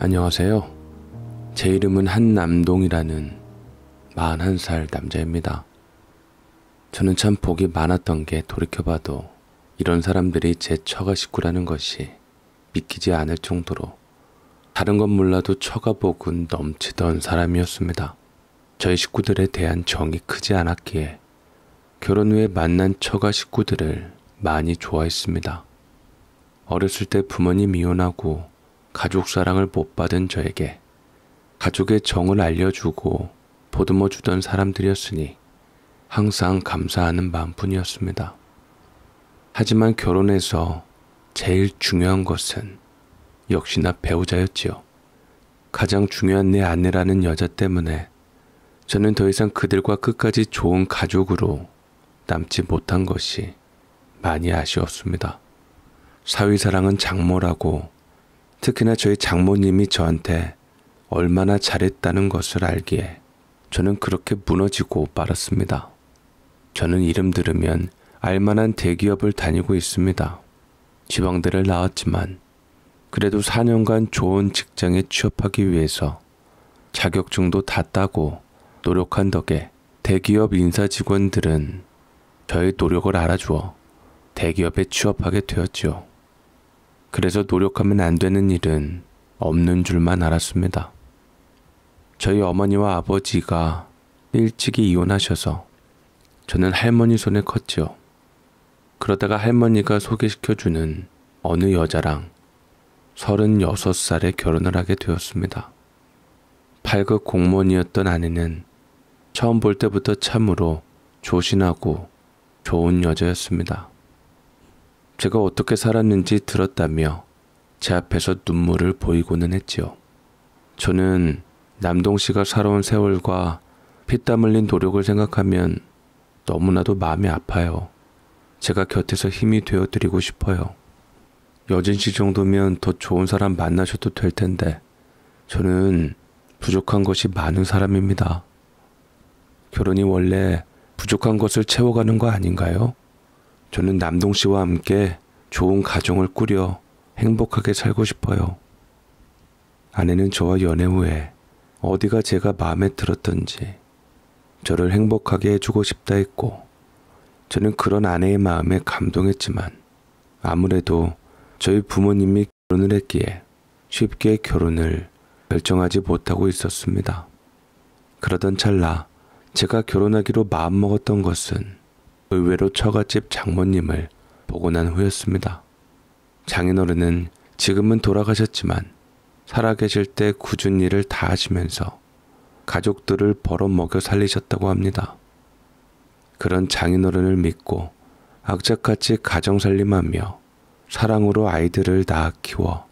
안녕하세요. 제 이름은 한남동이라는 41살 남자입니다. 저는 참 복이 많았던 게 돌이켜봐도 이런 사람들이 제 처가 식구라는 것이 믿기지 않을 정도로 다른 건 몰라도 처가 복은 넘치던 사람이었습니다. 저희 식구들에 대한 정이 크지 않았기에 결혼 후에 만난 처가 식구들을 많이 좋아했습니다. 어렸을 때 부모님 이혼하고 가족 사랑을 못 받은 저에게 가족의 정을 알려주고 보듬어 주던 사람들이었으니 항상 감사하는 마음뿐이었습니다. 하지만 결혼해서 제일 중요한 것은 역시나 배우자였지요. 가장 중요한 내 아내라는 여자 때문에 저는 더 이상 그들과 끝까지 좋은 가족으로 남지 못한 것이 많이 아쉬웠습니다. 사위사랑은 장모라고 특히나 저희 장모님이 저한테 얼마나 잘했다는 것을 알기에 저는 그렇게 무너지고 빨았습니다 저는 이름 들으면 알만한 대기업을 다니고 있습니다. 지방대를 나왔지만 그래도 4년간 좋은 직장에 취업하기 위해서 자격증도 다 따고 노력한 덕에 대기업 인사 직원들은 저의 노력을 알아주어 대기업에 취업하게 되었지요. 그래서 노력하면 안 되는 일은 없는 줄만 알았습니다. 저희 어머니와 아버지가 일찍이 이혼하셔서 저는 할머니 손에 컸지요. 그러다가 할머니가 소개시켜주는 어느 여자랑 36살에 결혼을 하게 되었습니다. 8급 공무원이었던 아내는 처음 볼 때부터 참으로 조신하고 좋은 여자였습니다. 제가 어떻게 살았는지 들었다며 제 앞에서 눈물을 보이고는 했지요. 저는 남동 씨가 살아온 세월과 피땀 흘린 노력을 생각하면 너무나도 마음이 아파요. 제가 곁에서 힘이 되어 드리고 싶어요. 여진 씨 정도면 더 좋은 사람 만나셔도 될 텐데 저는 부족한 것이 많은 사람입니다. 결혼이 원래 부족한 것을 채워가는 거 아닌가요? 저는 남동 씨와 함께 좋은 가정을 꾸려 행복하게 살고 싶어요. 아내는 저와 연애 후에 어디가 제가 마음에 들었던지 저를 행복하게 해주고 싶다 했고 저는 그런 아내의 마음에 감동했지만 아무래도 저희 부모님이 결혼을 했기에 쉽게 결혼을 결정하지 못하고 있었습니다. 그러던 찰나 제가 결혼하기로 마음먹었던 것은 의외로 처갓집 장모님을 보고 난 후였습니다. 장인어른은 지금은 돌아가셨지만 살아계실 때 굳은 일을 다 하시면서 가족들을 벌어먹여 살리셨다고 합니다. 그런 장인어른을 믿고 악착같이 가정살림하며 사랑으로 아이들을 낳아 키워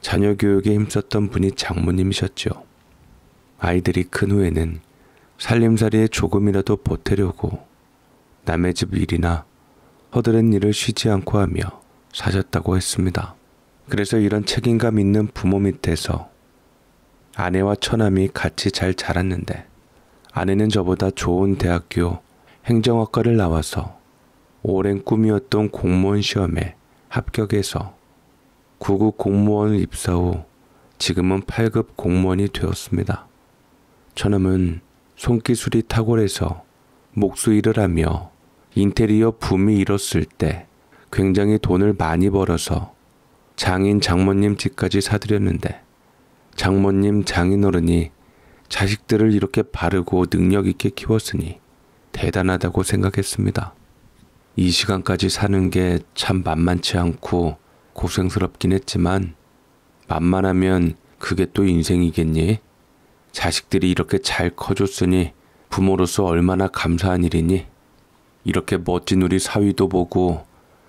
자녀 교육에 힘썼던 분이 장모님이셨죠. 아이들이 큰 후에는 살림살이에 조금이라도 보태려고 남의 집 일이나 허드렛 일을 쉬지 않고 하며 사셨다고 했습니다. 그래서 이런 책임감 있는 부모 밑에서 아내와 처남이 같이 잘 자랐는데 아내는 저보다 좋은 대학교 행정학과를 나와서 오랜 꿈이었던 공무원 시험에 합격해서 9급 공무원을 입사 후 지금은 8급 공무원이 되었습니다. 처남은 손기술이 탁월해서 목수 일을 하며 인테리어 붐이 일었을 때 굉장히 돈을 많이 벌어서 장인 장모님 집까지 사드렸는데 장모님 장인어른이 자식들을 이렇게 바르고 능력 있게 키웠으니 대단하다고 생각했습니다. 이 시간까지 사는 게 참 만만치 않고 고생스럽긴 했지만 만만하면 그게 또 인생이겠니? 자식들이 이렇게 잘 커줬으니 부모로서 얼마나 감사한 일이니? 이렇게 멋진 우리 사위도 보고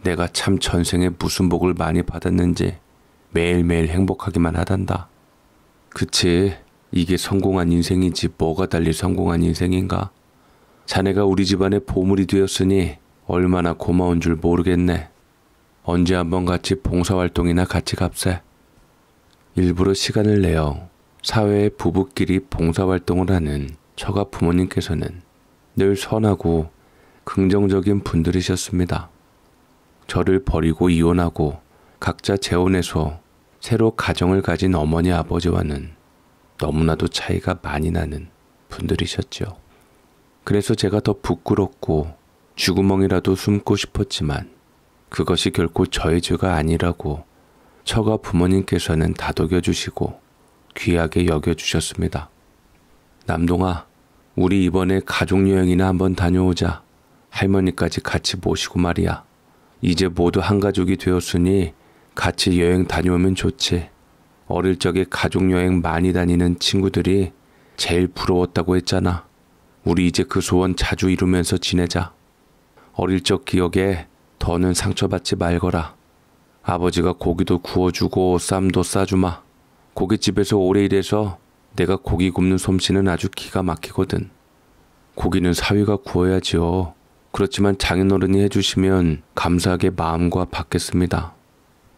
내가 참 전생에 무슨 복을 많이 받았는지 매일매일 행복하기만 하단다. 그치, 이게 성공한 인생이지 뭐가 달리 성공한 인생인가? 자네가 우리 집안의 보물이 되었으니 얼마나 고마운 줄 모르겠네. 언제 한번 같이 봉사활동이나 같이 갑세. 일부러 시간을 내어 사회의 부부끼리 봉사활동을 하는 처가 부모님께서는 늘 선하고 긍정적인 분들이셨습니다. 저를 버리고 이혼하고 각자 재혼해서 새로 가정을 가진 어머니 아버지와는 너무나도 차이가 많이 나는 분들이셨죠. 그래서 제가 더 부끄럽고 주구멍이라도 숨고 싶었지만 그것이 결코 저의 죄가 아니라고 처가 부모님께서는 다독여 주시고 귀하게 여겨 주셨습니다. 남동아, 우리 이번에 가족 여행이나 한번 다녀오자. 할머니까지 같이 모시고 말이야. 이제 모두 한 가족이 되었으니 같이 여행 다녀오면 좋지. 어릴 적에 가족 여행 많이 다니는 친구들이 제일 부러웠다고 했잖아. 우리 이제 그 소원 자주 이루면서 지내자. 어릴 적 기억에 더는 상처받지 말거라. 아버지가 고기도 구워주고 쌈도 싸주마. 고깃집에서 오래 일해서 내가 고기 굽는 솜씨는 아주 기가 막히거든. 고기는 사위가 구워야지요. 그렇지만 장인어른이 해주시면 감사하게 마음과 받겠습니다.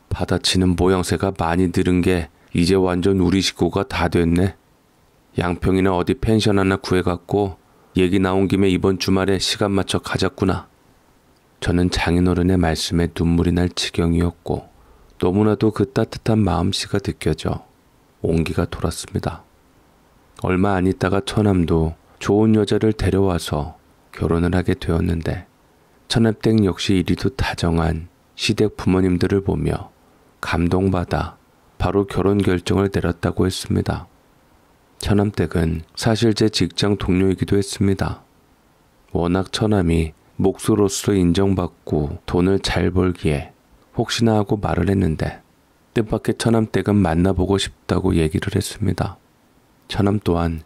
받아치는 모양새가 많이 늘은 게 이제 완전 우리 식구가 다 됐네. 양평이나 어디 펜션 하나 구해갖고 얘기 나온 김에 이번 주말에 시간 맞춰 가자꾸나. 저는 장인어른의 말씀에 눈물이 날 지경이었고 너무나도 그 따뜻한 마음씨가 느껴져 온기가 돌았습니다. 얼마 안 있다가 처남도 좋은 여자를 데려와서 결혼을 하게 되었는데 천엽댁 역시 이리도 다정한 시댁 부모님들을 보며 감동받아 바로 결혼 결정을 내렸다고 했습니다. 천암댁은 사실 제 직장 동료이기도 했습니다. 워낙 천암이 목수로서 인정받고 돈을 잘 벌기에 혹시나 하고 말을 했는데 뜻밖의 천암댁은 만나보고 싶다고 얘기를 했습니다. 천암 또한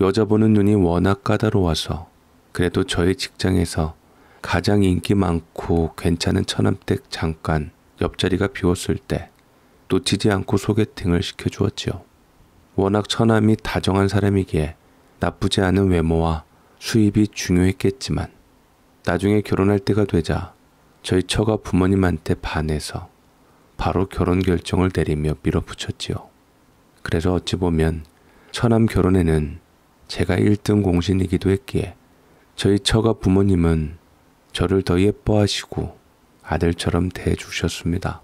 여자 보는 눈이 워낙 까다로워서 그래도 저희 직장에서 가장 인기 많고 괜찮은 천암댁 잠깐 옆자리가 비웠을 때 놓치지 않고 소개팅을 시켜주었지요. 워낙 천암이 다정한 사람이기에 나쁘지 않은 외모와 수입이 중요했겠지만 나중에 결혼할 때가 되자 저희 처가 부모님한테 반해서 바로 결혼 결정을 내리며 밀어붙였지요. 그래서 어찌 보면 천암 결혼에는 제가 1등 공신이기도 했기에 저희 처가 부모님은 저를 더 예뻐하시고 아들처럼 대해주셨습니다.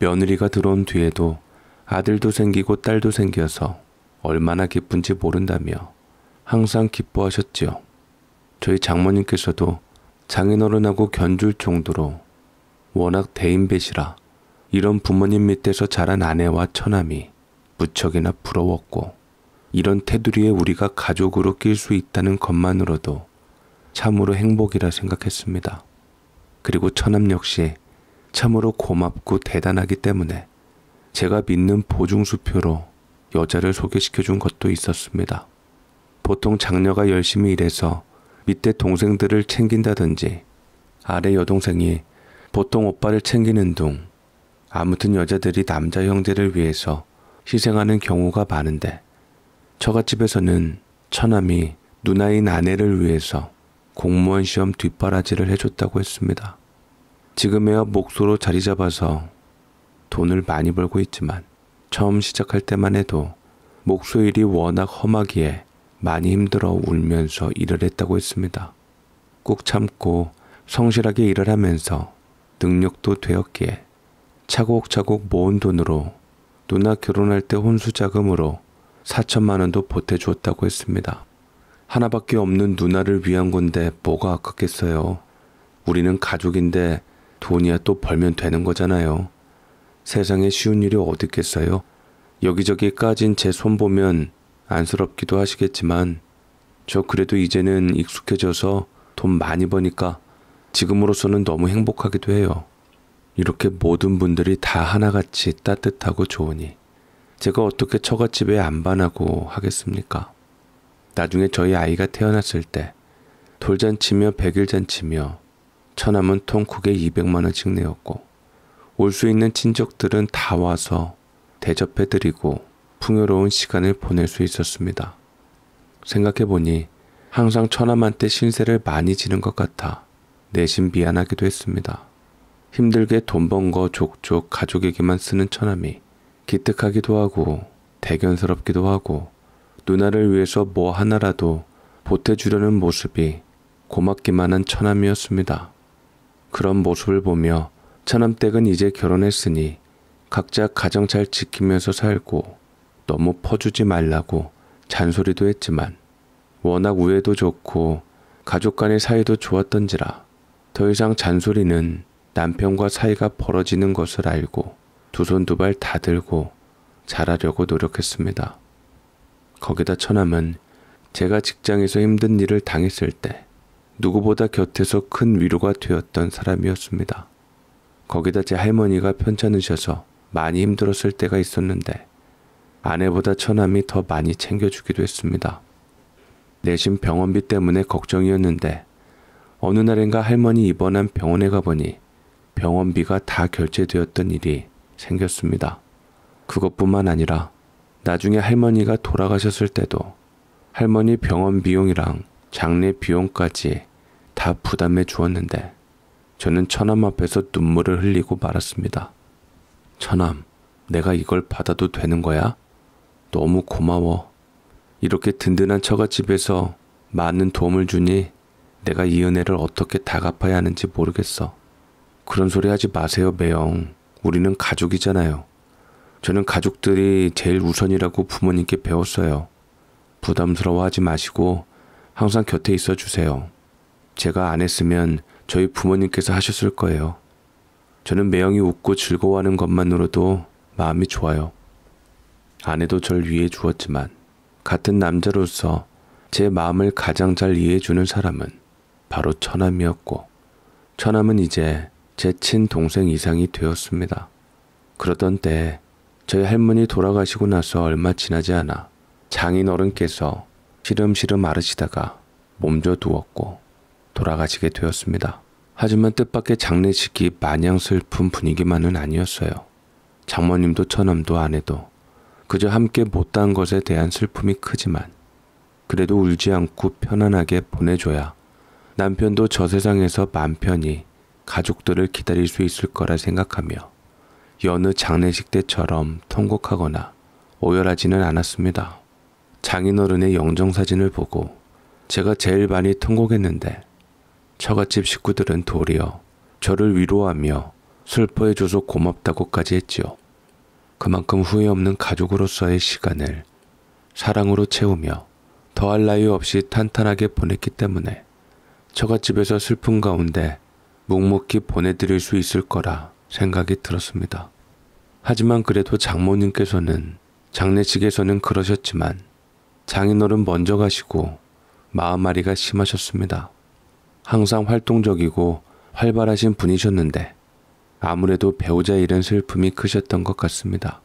며느리가 들어온 뒤에도 아들도 생기고 딸도 생겨서 얼마나 기쁜지 모른다며 항상 기뻐하셨지요. 저희 장모님께서도 장인어른하고 견줄 정도로 워낙 대인배시라 이런 부모님 밑에서 자란 아내와 처남이 무척이나 부러웠고 이런 테두리에 우리가 가족으로 낄 수 있다는 것만으로도 참으로 행복이라 생각했습니다. 그리고 처남 역시 참으로 고맙고 대단하기 때문에 제가 믿는 보증수표로 여자를 소개시켜 준 것도 있었습니다. 보통 장녀가 열심히 일해서 밑에 동생들을 챙긴다든지 아래 여동생이 보통 오빠를 챙기는 둥 아무튼 여자들이 남자 형제를 위해서 희생하는 경우가 많은데 처갓집에서는 처남이 누나인 아내를 위해서 공무원 시험 뒷바라지를 해줬다고 했습니다. 지금에야 목소로 자리 잡아서 돈을 많이 벌고 있지만 처음 시작할 때만 해도 목소 일이 워낙 험하기에 많이 힘들어 울면서 일을 했다고 했습니다. 꾹 참고 성실하게 일을 하면서 능력도 되었기에 차곡차곡 모은 돈으로 누나 결혼할 때 혼수 자금으로 4천만 원도 보태주었다고 했습니다. 하나밖에 없는 누나를 위한 건데 뭐가 아깝겠어요. 우리는 가족인데 돈이야 또 벌면 되는 거잖아요. 세상에 쉬운 일이 어딨겠어요? 여기저기 까진 제 손 보면 안쓰럽기도 하시겠지만 저 그래도 이제는 익숙해져서 돈 많이 버니까 지금으로서는 너무 행복하기도 해요. 이렇게 모든 분들이 다 하나같이 따뜻하고 좋으니 제가 어떻게 처갓집에 안 반하고 하겠습니까? 나중에 저희 아이가 태어났을 때 돌잔치며 백일잔치며 처남은 통쿡에 200만원씩 내었고 올 수 있는 친척들은 다 와서 대접해드리고 풍요로운 시간을 보낼 수 있었습니다. 생각해보니 항상 처남한테 신세를 많이 지는 것 같아 내심 미안하기도 했습니다. 힘들게 돈 번 거 족족 가족에게만 쓰는 처남이 기특하기도 하고 대견스럽기도 하고 누나를 위해서 뭐 하나라도 보태주려는 모습이 고맙기만 한 처남이었습니다. 그런 모습을 보며 처남댁은 이제 결혼했으니 각자 가정 잘 지키면서 살고 너무 퍼주지 말라고 잔소리도 했지만 워낙 우애도 좋고 가족 간의 사이도 좋았던지라 더 이상 잔소리는 남편과 사이가 벌어지는 것을 알고 두 손 두 발 다 들고 잘하려고 노력했습니다. 거기다 처남은 제가 직장에서 힘든 일을 당했을 때 누구보다 곁에서 큰 위로가 되었던 사람이었습니다. 거기다 제 할머니가 편찮으셔서 많이 힘들었을 때가 있었는데 아내보다 처남이 더 많이 챙겨주기도 했습니다. 내심 병원비 때문에 걱정이었는데 어느 날인가 할머니 입원한 병원에 가보니 병원비가 다 결제되었던 일이 생겼습니다. 그것뿐만 아니라 나중에 할머니가 돌아가셨을 때도 할머니 병원 비용이랑 장례 비용까지 다 부담해 주었는데 저는 처남 앞에서 눈물을 흘리고 말았습니다. 처남, 내가 이걸 받아도 되는 거야? 너무 고마워. 이렇게 든든한 처갓집에서 많은 도움을 주니 내가 이 은혜를 어떻게 다 갚아야 하는지 모르겠어. 그런 소리 하지 마세요, 매영. 우리는 가족이잖아요. 저는 가족들이 제일 우선이라고 부모님께 배웠어요. 부담스러워하지 마시고 항상 곁에 있어 주세요. 제가 안 했으면 저희 부모님께서 하셨을 거예요. 저는 매형이 웃고 즐거워하는 것만으로도 마음이 좋아요. 아내도 절 위해 주었지만 같은 남자로서 제 마음을 가장 잘 이해해 주는 사람은 바로 처남이었고 처남은 이제 제 친동생 이상이 되었습니다. 그러던 때 저희 할머니 돌아가시고 나서 얼마 지나지 않아 장인 어른께서 시름시름 아르시다가 몸져 누웠고 돌아가시게 되었습니다. 하지만 뜻밖의 장례식이 마냥 슬픈 분위기만은 아니었어요. 장모님도 처남도 아내도 그저 함께 못한 것에 대한 슬픔이 크지만 그래도 울지 않고 편안하게 보내줘야 남편도 저 세상에서 만 편히 가족들을 기다릴 수 있을 거라 생각하며 여느 장례식 때처럼 통곡하거나 오열하지는 않았습니다. 장인어른의 영정사진을 보고 제가 제일 많이 통곡했는데 처갓집 식구들은 도리어 저를 위로하며 슬퍼해줘서 고맙다고까지 했지요. 그만큼 후회 없는 가족으로서의 시간을 사랑으로 채우며 더할 나위 없이 탄탄하게 보냈기 때문에 처갓집에서 슬픔 가운데 묵묵히 보내드릴 수 있을 거라 생각이 들었습니다. 하지만 그래도 장모님께서는 장례식에서는 그러셨지만 장인어른 먼저 가시고 마음앓이가 심하셨습니다. 항상 활동적이고 활발하신 분이셨는데 아무래도 배우자 잃은 슬픔이 크셨던 것 같습니다.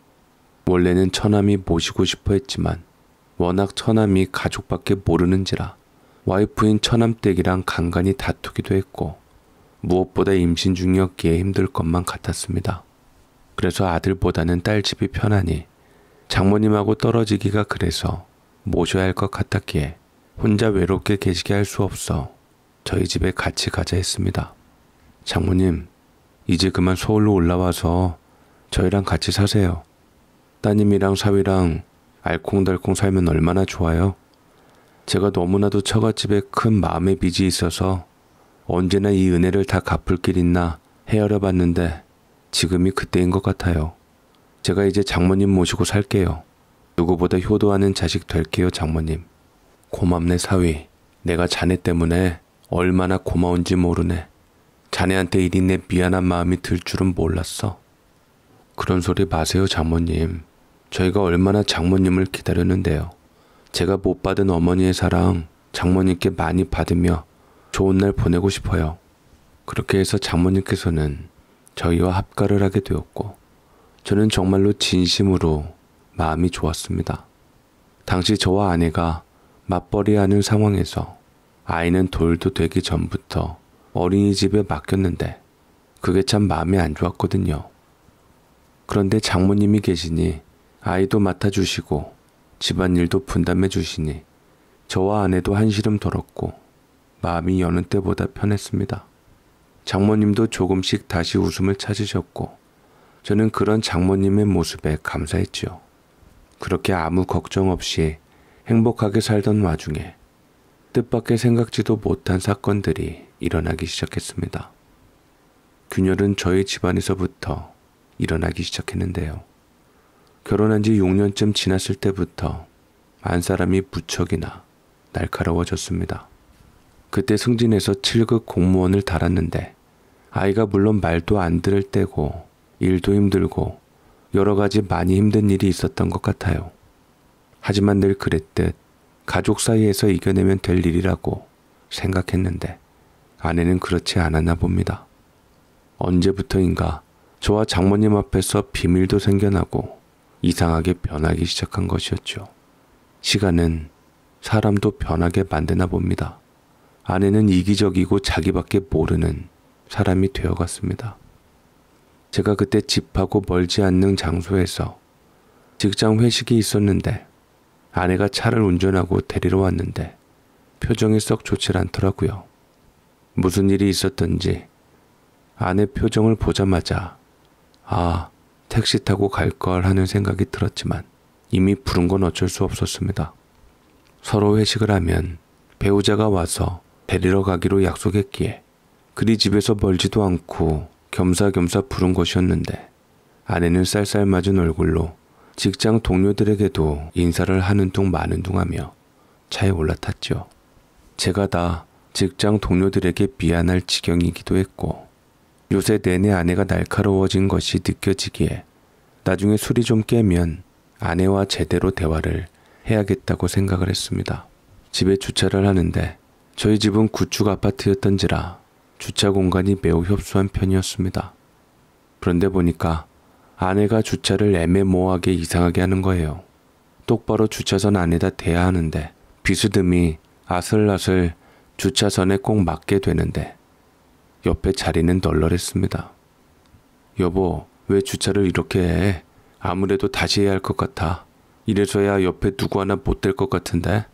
원래는 처남이 모시고 싶어 했지만 워낙 처남이 가족밖에 모르는지라 와이프인 처남댁이랑 간간히 다투기도 했고 무엇보다 임신 중이었기에 힘들 것만 같았습니다. 그래서 아들보다는 딸 집이 편하니 장모님하고 떨어지기가 그래서 모셔야 할 것 같았기에 혼자 외롭게 계시게 할 수 없어 저희 집에 같이 가자 했습니다. 장모님, 이제 그만 서울로 올라와서 저희랑 같이 사세요. 따님이랑 사위랑 알콩달콩 살면 얼마나 좋아요. 제가 너무나도 처갓집에 큰 마음의 빚이 있어서 언제나 이 은혜를 다 갚을 길 있나 헤아려 봤는데 지금이 그때인 것 같아요. 제가 이제 장모님 모시고 살게요. 누구보다 효도하는 자식 될게요, 장모님. 고맙네, 사위. 내가 자네 때문에 얼마나 고마운지 모르네. 자네한테 일인 내 미안한 마음이 들 줄은 몰랐어. 그런 소리 마세요, 장모님. 저희가 얼마나 장모님을 기다렸는데요. 제가 못 받은 어머니의 사랑 장모님께 많이 받으며 좋은 날 보내고 싶어요. 그렇게 해서 장모님께서는 저희와 합가를 하게 되었고, 저는 정말로 진심으로 마음이 좋았습니다. 당시 저와 아내가 맞벌이하는 상황에서 아이는 돌도 되기 전부터 어린이집에 맡겼는데 그게 참 마음이 안 좋았거든요. 그런데 장모님이 계시니 아이도 맡아주시고 집안일도 분담해 주시니 저와 아내도 한시름 덜었고 마음이 여느 때보다 편했습니다. 장모님도 조금씩 다시 웃음을 찾으셨고 저는 그런 장모님의 모습에 감사했지요. 그렇게 아무 걱정 없이 행복하게 살던 와중에 뜻밖의 생각지도 못한 사건들이 일어나기 시작했습니다. 균열은 저희 집안에서부터 일어나기 시작했는데요. 결혼한 지 6년쯤 지났을 때부터 안 사람이 무척이나 날카로워졌습니다. 그때 승진해서 7급 공무원을 달았는데 아이가 물론 말도 안 들을 때고 일도 힘들고 여러 가지 많이 힘든 일이 있었던 것 같아요. 하지만 늘 그랬듯 가족 사이에서 이겨내면 될 일이라고 생각했는데 아내는 그렇지 않았나 봅니다. 언제부터인가 저와 장모님 앞에서 비밀도 생겨나고 이상하게 변하기 시작한 것이었죠. 시간은 사람도 변하게 만드나 봅니다. 아내는 이기적이고 자기밖에 모르는 사람이 되어갔습니다. 제가 그때 집하고 멀지 않는 장소에서 직장 회식이 있었는데 아내가 차를 운전하고 데리러 왔는데 표정이 썩 좋질 않더라고요. 무슨 일이 있었던지 아내 표정을 보자마자 아, 택시 타고 갈 걸 하는 생각이 들었지만 이미 부른 건 어쩔 수 없었습니다. 서로 회식을 하면 배우자가 와서 데리러 가기로 약속했기에 그리 집에서 멀지도 않고 겸사겸사 부른 것이었는데 아내는 쌀쌀 맞은 얼굴로 직장 동료들에게도 인사를 하는 둥 마는 둥 하며 차에 올라탔죠. 제가 다 직장 동료들에게 미안할 지경이기도 했고 요새 내내 아내가 날카로워진 것이 느껴지기에 나중에 술이 좀 깨면 아내와 제대로 대화를 해야겠다고 생각을 했습니다. 집에 주차를 하는데 저희 집은 구축 아파트였던지라 주차 공간이 매우 협소한 편이었습니다. 그런데 보니까 아내가 주차를 애매모호하게 이상하게 하는 거예요. 똑바로 주차선 안에다 대야 하는데 비스듬히 아슬아슬 주차선에 꼭 맞게 되는데 옆에 자리는 널널했습니다. 여보, 왜 주차를 이렇게 해? 아무래도 다시 해야 할 것 같아. 이래서야 옆에 누구 하나 못 될 것 같은데?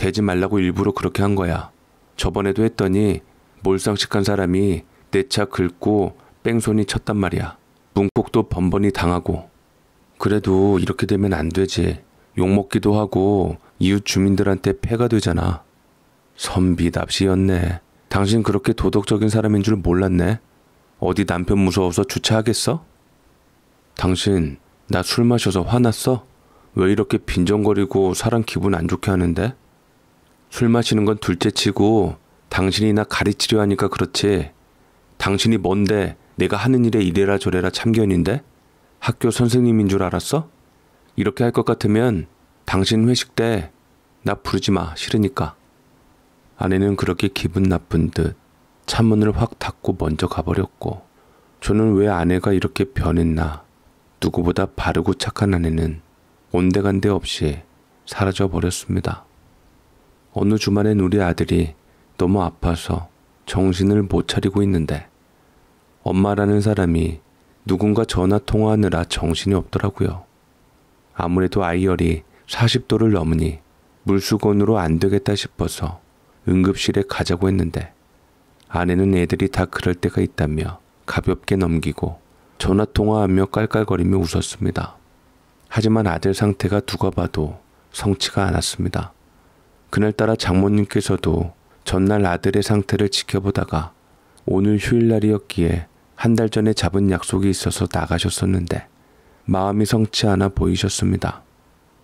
대지 말라고 일부러 그렇게 한 거야. 저번에도 했더니 몰상식한 사람이 내 차 긁고 뺑소니 쳤단 말이야. 문콕도 번번이 당하고. 그래도 이렇게 되면 안 되지. 욕먹기도 하고 이웃 주민들한테 폐가 되잖아. 선비 답시였네 당신 그렇게 도덕적인 사람인 줄 몰랐네. 어디 남편 무서워서 주차하겠어? 당신 나 술 마셔서 화났어? 왜 이렇게 빈정거리고 사람 기분 안 좋게 하는데? 술 마시는 건 둘째 치고 당신이 나 가르치려 하니까 그렇지. 당신이 뭔데 내가 하는 일에 이래라 저래라 참견인데? 학교 선생님인 줄 알았어? 이렇게 할 것 같으면 당신 회식 때 나 부르지 마. 싫으니까. 아내는 그렇게 기분 나쁜 듯 차문을 확 닫고 먼저 가버렸고 저는 왜 아내가 이렇게 변했나. 누구보다 바르고 착한 아내는 온데간데 없이 사라져 버렸습니다. 어느 주말엔 우리 아들이 너무 아파서 정신을 못 차리고 있는데 엄마라는 사람이 누군가 전화 통화하느라 정신이 없더라고요. 아무래도 아이열이 40도를 넘으니 물수건으로 안 되겠다 싶어서 응급실에 가자고 했는데 아내는 애들이 다 그럴 때가 있다며 가볍게 넘기고 전화 통화하며 깔깔거리며 웃었습니다. 하지만 아들 상태가 누가 봐도 성치가 않았습니다. 그날따라 장모님께서도 전날 아들의 상태를 지켜보다가 오늘 휴일날이었기에 한 달 전에 잡은 약속이 있어서 나가셨었는데 마음이 성치 않아 보이셨습니다.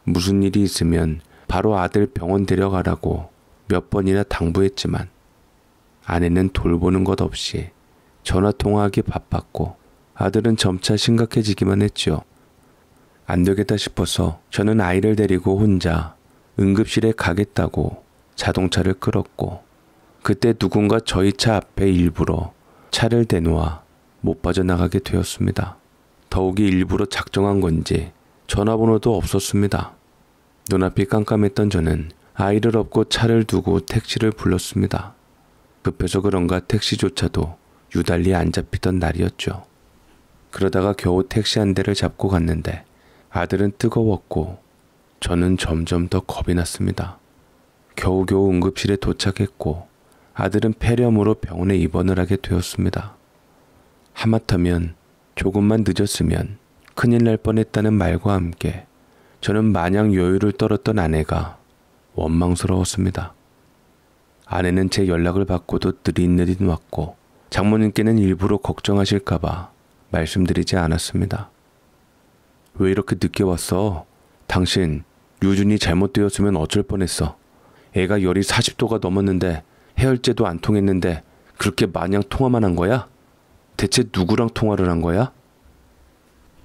무슨 일이 있으면 바로 아들 병원 데려가라고 몇 번이나 당부했지만 아내는 돌보는 것 없이 전화 통화하기 바빴고 아들은 점차 심각해지기만 했지요. 안 되겠다 싶어서 저는 아이를 데리고 혼자 응급실에 가겠다고 자동차를 끌었고 그때 누군가 저희 차 앞에 일부러 차를 대놓아 못 빠져나가게 되었습니다. 더욱이 일부러 작정한 건지 전화번호도 없었습니다. 눈앞이 깜깜했던 저는 아이를 업고 차를 두고 택시를 불렀습니다. 급해서 그런가 택시조차도 유달리 안 잡히던 날이었죠. 그러다가 겨우 택시 한 대를 잡고 갔는데 아들은 뜨거웠고 저는 점점 더 겁이 났습니다. 겨우겨우 응급실에 도착했고 아들은 폐렴으로 병원에 입원을 하게 되었습니다. 하마터면 조금만 늦었으면 큰일 날 뻔했다는 말과 함께 저는 마냥 여유를 떨었던 아내가 원망스러웠습니다. 아내는 제 연락을 받고도 느릿느릿 왔고 장모님께는 일부러 걱정하실까봐 말씀드리지 않았습니다. 왜 이렇게 늦게 왔어? 당신 유준이 잘못되었으면 어쩔 뻔했어. 애가 열이 40도가 넘었는데 해열제도 안 통했는데 그렇게 마냥 통화만 한 거야? 대체 누구랑 통화를 한 거야?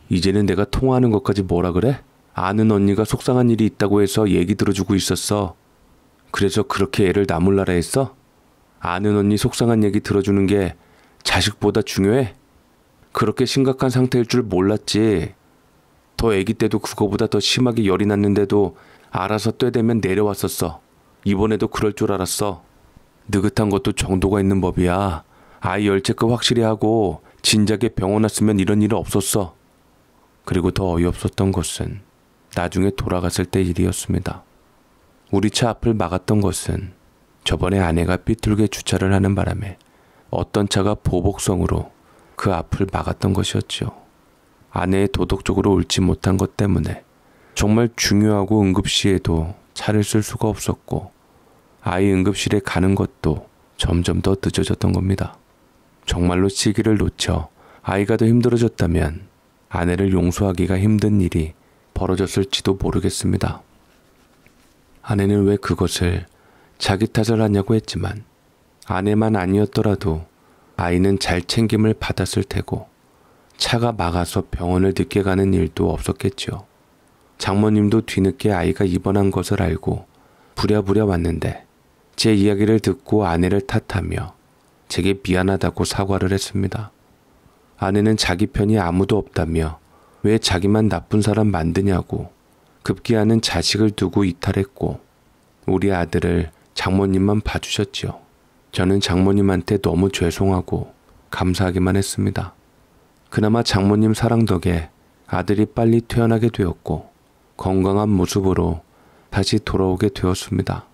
이제는 내가 통화하는 것까지 뭐라 그래? 아는 언니가 속상한 일이 있다고 해서 얘기 들어주고 있었어. 그래서 그렇게 애를 나몰라라 했어? 아는 언니 속상한 얘기 들어주는 게 자식보다 중요해? 그렇게 심각한 상태일 줄 몰랐지. 더 아기 때도 그거보다 더 심하게 열이 났는데도 알아서 떼대면 내려왔었어. 이번에도 그럴 줄 알았어. 느긋한 것도 정도가 있는 법이야. 아이 열체급 확실히 하고 진작에 병원 왔으면 이런 일은 없었어. 그리고 더 어이없었던 것은 나중에 돌아갔을 때 일이었습니다. 우리 차 앞을 막았던 것은 저번에 아내가 삐뚤게 주차를 하는 바람에 어떤 차가 보복성으로 그 앞을 막았던 것이었지요. 아내의 도덕적으로 옳지 못한 것 때문에 정말 중요하고 응급실에도 차를 쓸 수가 없었고 아이 응급실에 가는 것도 점점 더 늦어졌던 겁니다. 정말로 시기를 놓쳐 아이가 더 힘들어졌다면 아내를 용서하기가 힘든 일이 벌어졌을지도 모르겠습니다. 아내는 왜 그것을 자기 탓을 하냐고 했지만 아내만 아니었더라도 아이는 잘 챙김을 받았을 테고 차가 막아서 병원을 늦게 가는 일도 없었겠죠 장모님도 뒤늦게 아이가 입원한 것을 알고 부랴부랴 왔는데 제 이야기를 듣고 아내를 탓하며 제게 미안하다고 사과를 했습니다. 아내는 자기 편이 아무도 없다며 왜 자기만 나쁜 사람 만드냐고 급기야는 자식을 두고 이탈했고 우리 아들을 장모님만 봐주셨지요. 저는 장모님한테 너무 죄송하고 감사하기만 했습니다. 그나마 장모님 사랑 덕에 아들이 빨리 퇴원하게 되었고 건강한 모습으로 다시 돌아오게 되었습니다.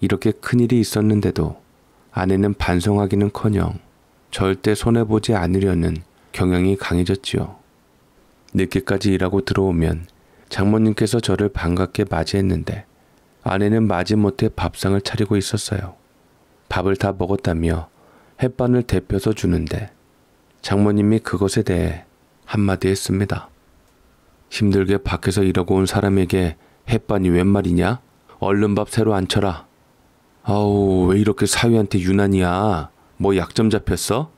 이렇게 큰일이 있었는데도 아내는 반성하기는 커녕 절대 손해보지 않으려는 경향이 강해졌지요. 늦게까지 일하고 들어오면 장모님께서 저를 반갑게 맞이했는데 아내는 마지못해 밥상을 차리고 있었어요. 밥을 다 먹었다며 햇반을 데펴서 주는데 장모님이 그것에 대해 한마디 했습니다. 힘들게 밖에서 일하고 온 사람에게 햇반이 웬 말이냐? 얼른 밥 새로 안 쳐라. 아우, 왜 이렇게 사위한테 유난이야? 뭐 약점 잡혔어?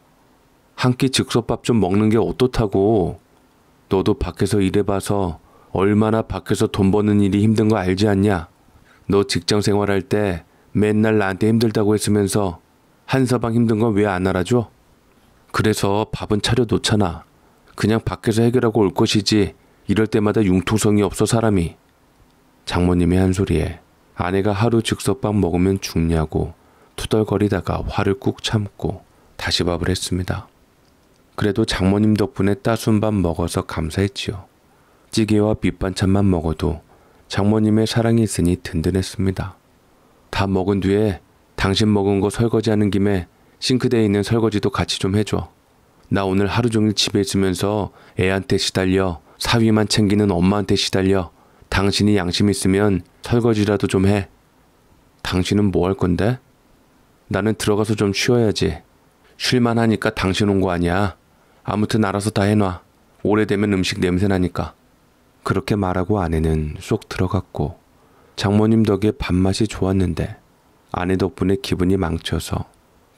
한 끼 즉석밥 좀 먹는 게 어떻다고. 너도 밖에서 일해봐서 얼마나 밖에서 돈 버는 일이 힘든 거 알지 않냐? 너 직장 생활할 때 맨날 나한테 힘들다고 했으면서 한서방 힘든 건 왜 안 알아줘? 그래서 밥은 차려 놓잖아. 그냥 밖에서 해결하고 올 것이지. 이럴 때마다 융통성이 없어 사람이. 장모님의 한 소리에 아내가 하루 즉석밥 먹으면 죽냐고 투덜거리다가 화를 꾹 참고 다시 밥을 했습니다. 그래도 장모님 덕분에 따순밥 먹어서 감사했지요. 찌개와 밑반찬만 먹어도 장모님의 사랑이 있으니 든든했습니다. 다 먹은 뒤에 당신 먹은 거 설거지하는 김에 싱크대에 있는 설거지도 같이 좀 해줘. 나 오늘 하루 종일 집에 있으면서 애한테 시달려, 사위만 챙기는 엄마한테 시달려. 당신이 양심 있으면 설거지라도 좀 해. 당신은 뭐 할 건데? 나는 들어가서 좀 쉬어야지. 쉴만 하니까 당신 온 거 아니야. 아무튼 알아서 다 해놔. 오래되면 음식 냄새나니까. 그렇게 말하고 아내는 쏙 들어갔고 장모님 덕에 밥맛이 좋았는데 아내 덕분에 기분이 망쳐서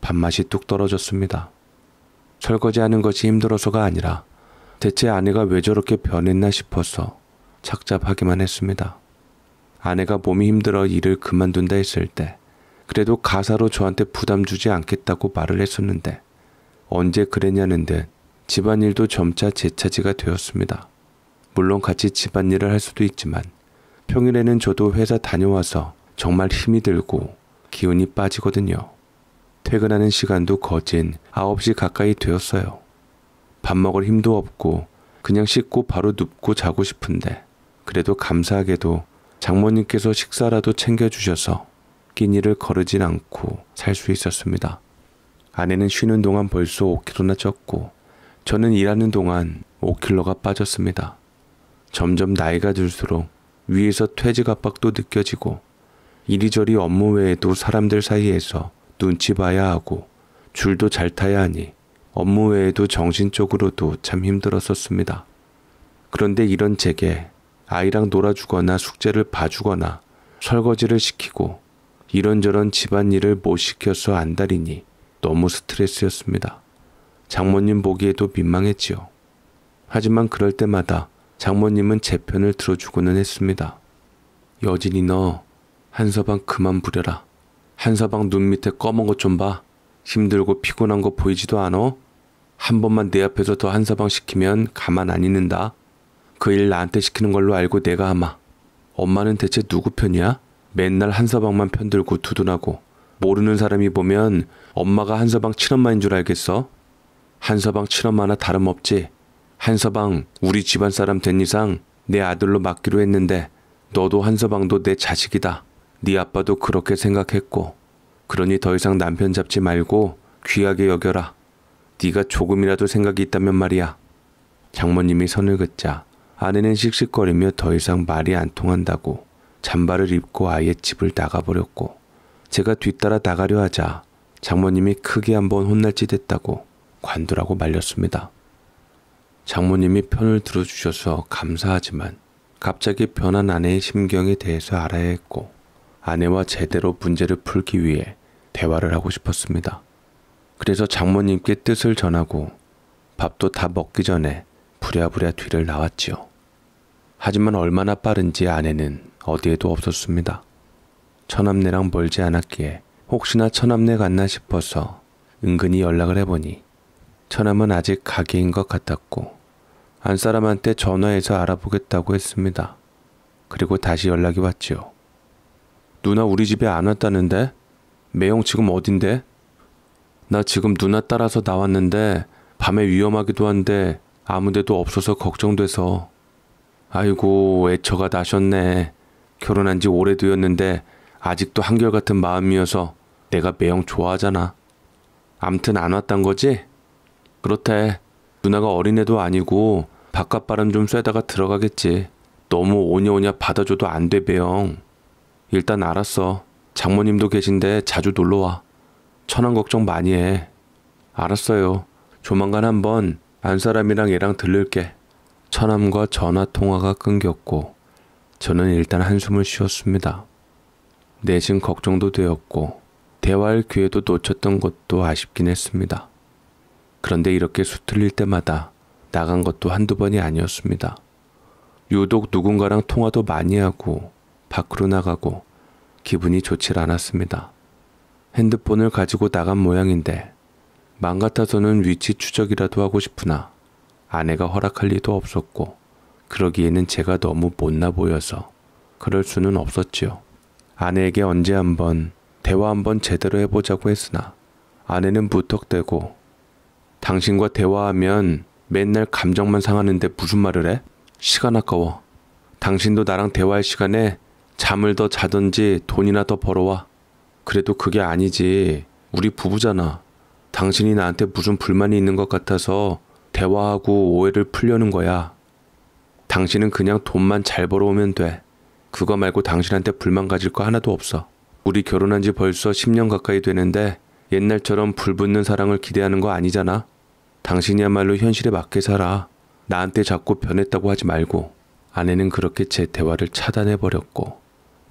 밥맛이 뚝 떨어졌습니다. 설거지하는 것이 힘들어서가 아니라 대체 아내가 왜 저렇게 변했나 싶어서 착잡하기만 했습니다. 아내가 몸이 힘들어 일을 그만둔다 했을 때 그래도 가사로 저한테 부담 주지 않겠다고 말을 했었는데 언제 그랬냐는 듯 집안일도 점차 재 차지가 되었습니다. 물론 같이 집안일을 할 수도 있지만 평일에는 저도 회사 다녀와서 정말 힘이 들고 기운이 빠지거든요. 퇴근하는 시간도 거진 9시 가까이 되었어요. 밥 먹을 힘도 없고 그냥 씻고 바로 눕고 자고 싶은데 그래도 감사하게도 장모님께서 식사라도 챙겨주셔서 끼니를 거르진 않고 살 수 있었습니다. 아내는 쉬는 동안 벌써 5kg나 쪘고 저는 일하는 동안 5kg가 빠졌습니다. 점점 나이가 들수록 위에서 퇴직 압박도 느껴지고 이리저리 업무 외에도 사람들 사이에서 눈치 봐야 하고 줄도 잘 타야 하니 업무 외에도 정신적으로도 참 힘들었었습니다. 그런데 이런 제게 아이랑 놀아주거나 숙제를 봐주거나 설거지를 시키고 이런저런 집안일을 못 시켜서 안달이니 너무 스트레스였습니다. 장모님 보기에도 민망했지요. 하지만 그럴 때마다 장모님은 제 편을 들어주고는 했습니다. 여진이 너 한서방 그만 부려라. 한서방 눈 밑에 검은 것 좀 봐. 힘들고 피곤한 거 보이지도 않어? 한 번만 내 앞에서 더 한서방 시키면 가만 안 있는다. 그 일 나한테 시키는 걸로 알고 내가 아마. 엄마는 대체 누구 편이야? 맨날 한서방만 편들고 두둔하고. 모르는 사람이 보면 엄마가 한서방 친엄마인 줄 알겠어? 한서방 친엄마나 다름없지. 한서방 우리 집안 사람 된 이상 내 아들로 맡기로 했는데 너도 한서방도 내 자식이다. 네 아빠도 그렇게 생각했고 그러니 더 이상 남편 잡지 말고 귀하게 여겨라. 네가 조금이라도 생각이 있다면 말이야. 장모님이 선을 긋자 아내는 씩씩거리며 더 이상 말이 안 통한다고 잠바를 입고 아예 집을 나가버렸고 제가 뒤따라 나가려 하자 장모님이 크게 한번 혼날 짓했다고 관두라고 말렸습니다. 장모님이 편을 들어주셔서 감사하지만 갑자기 변한 아내의 심경에 대해서 알아야 했고 아내와 제대로 문제를 풀기 위해 대화를 하고 싶었습니다. 그래서 장모님께 뜻을 전하고 밥도 다 먹기 전에 부랴부랴 뒤를 나왔지요. 하지만 얼마나 빠른지 아내는 어디에도 없었습니다. 처남네랑 멀지 않았기에 혹시나 처남네 갔나 싶어서 은근히 연락을 해보니 처남은 아직 가게인 것 같았고 안사람한테 전화해서 알아보겠다고 했습니다. 그리고 다시 연락이 왔지요. 누나 우리 집에 안 왔다는데? 매형 지금 어딘데? 나 지금 누나 따라서 나왔는데 밤에 위험하기도 한데 아무데도 없어서 걱정돼서. 아이고 애처가 나셨네. 결혼한 지 오래되었는데 아직도 한결같은 마음이어서 내가 매형 좋아하잖아. 암튼 안 왔단 거지? 그렇대. 누나가 어린애도 아니고 바깥바람 좀 쐬다가 들어가겠지. 너무 오냐오냐 받아줘도 안 돼 매형. 일단 알았어. 장모님도 계신데 자주 놀러와. 천안 걱정 많이 해. 알았어요. 조만간 한번 안사람이랑 얘랑 들를게. 천함과 전화 통화가 끊겼고 저는 일단 한숨을 쉬었습니다. 내심 걱정도 되었고 대화할 기회도 놓쳤던 것도 아쉽긴 했습니다. 그런데 이렇게 수틀릴 때마다 나간 것도 한두 번이 아니었습니다. 유독 누군가랑 통화도 많이 하고 밖으로 나가고 기분이 좋질 않았습니다. 핸드폰을 가지고 나간 모양인데 망 같아서는 위치 추적이라도 하고 싶으나 아내가 허락할 리도 없었고 그러기에는 제가 너무 못나 보여서 그럴 수는 없었지요. 아내에게 언제 한번 대화 한번 제대로 해보자고 했으나 아내는 무턱대고 당신과 대화하면 맨날 감정만 상하는데 무슨 말을 해? 시간 아까워. 당신도 나랑 대화할 시간에 잠을 더 자든지 돈이나 더 벌어와. 그래도 그게 아니지. 우리 부부잖아. 당신이 나한테 무슨 불만이 있는 것 같아서 대화하고 오해를 풀려는 거야. 당신은 그냥 돈만 잘 벌어오면 돼. 그거 말고 당신한테 불만 가질 거 하나도 없어. 우리 결혼한 지 벌써 10년 가까이 되는데 옛날처럼 불붙는 사랑을 기대하는 거 아니잖아. 당신이야말로 현실에 맞게 살아. 나한테 자꾸 변했다고 하지 말고. 아내는 그렇게 제 대화를 차단해버렸고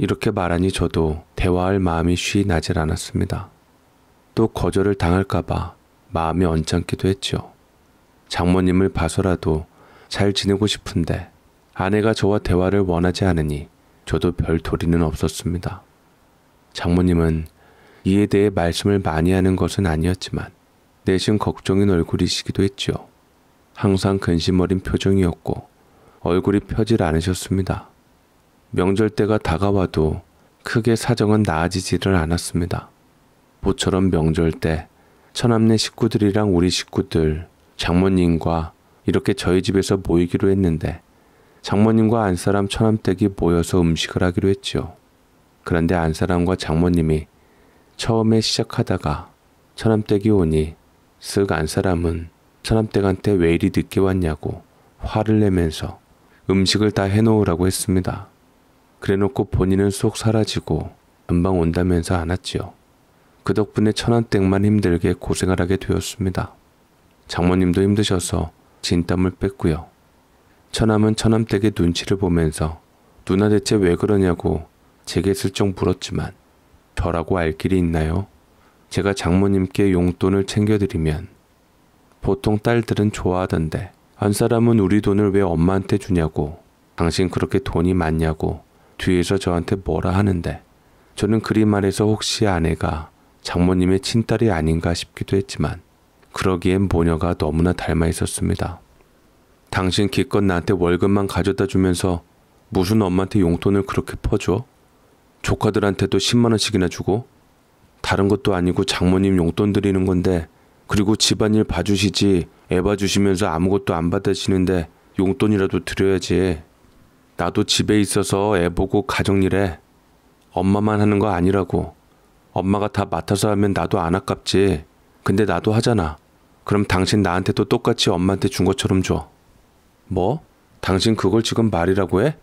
이렇게 말하니 저도 대화할 마음이 쉬이 나질 않았습니다. 또 거절을 당할까봐 마음이 언짢기도 했지요. 장모님을 봐서라도 잘 지내고 싶은데 아내가 저와 대화를 원하지 않으니 저도 별 도리는 없었습니다. 장모님은 이에 대해 말씀을 많이 하는 것은 아니었지만 내심 걱정인 얼굴이시기도 했지요. 항상 근심 어린 표정이었고 얼굴이 펴질 않으셨습니다. 명절 때가 다가와도 크게 사정은 나아지지를 않았습니다. 모처럼 명절 때 처남네 식구들이랑 우리 식구들, 장모님과 이렇게 저희 집에서 모이기로 했는데 장모님과 안사람 처남댁이 모여서 음식을 하기로 했지요. 그런데 안사람과 장모님이 처음에 시작하다가 처남댁이 오니 쓱 안사람은 처남댁한테 왜 이리 늦게 왔냐고 화를 내면서 음식을 다 해놓으라고 했습니다. 그래놓고 본인은 쏙 사라지고 금방 온다면서 안았지요. 그 덕분에 천안댁만 힘들게 고생을 하게 되었습니다. 장모님도 힘드셔서 진땀을 뺐고요. 천암은천암댁의 눈치를 보면서 누나 대체 왜 그러냐고 제게 슬쩍 물었지만 저라고 알 길이 있나요? 제가 장모님께 용돈을 챙겨드리면 보통 딸들은 좋아하던데 한 사람은 우리 돈을 왜 엄마한테 주냐고 당신 그렇게 돈이 많냐고 뒤에서 저한테 뭐라 하는데 저는 그리 말해서 혹시 아내가 장모님의 친딸이 아닌가 싶기도 했지만 그러기엔 모녀가 너무나 닮아 있었습니다. 당신 기껏 나한테 월급만 가져다 주면서 무슨 엄마한테 용돈을 그렇게 퍼줘? 조카들한테도 10만원씩이나 주고? 다른 것도 아니고 장모님 용돈 드리는 건데 그리고 집안일 봐주시지 애 봐주시면서 아무것도 안 받으시는데 용돈이라도 드려야지. 나도 집에 있어서 애 보고 가정일에 엄마만 하는 거 아니라고. 엄마가 다 맡아서 하면 나도 안 아깝지. 근데 나도 하잖아. 그럼 당신 나한테도 똑같이 엄마한테 준 것처럼 줘. 뭐? 당신 그걸 지금 말이라고 해?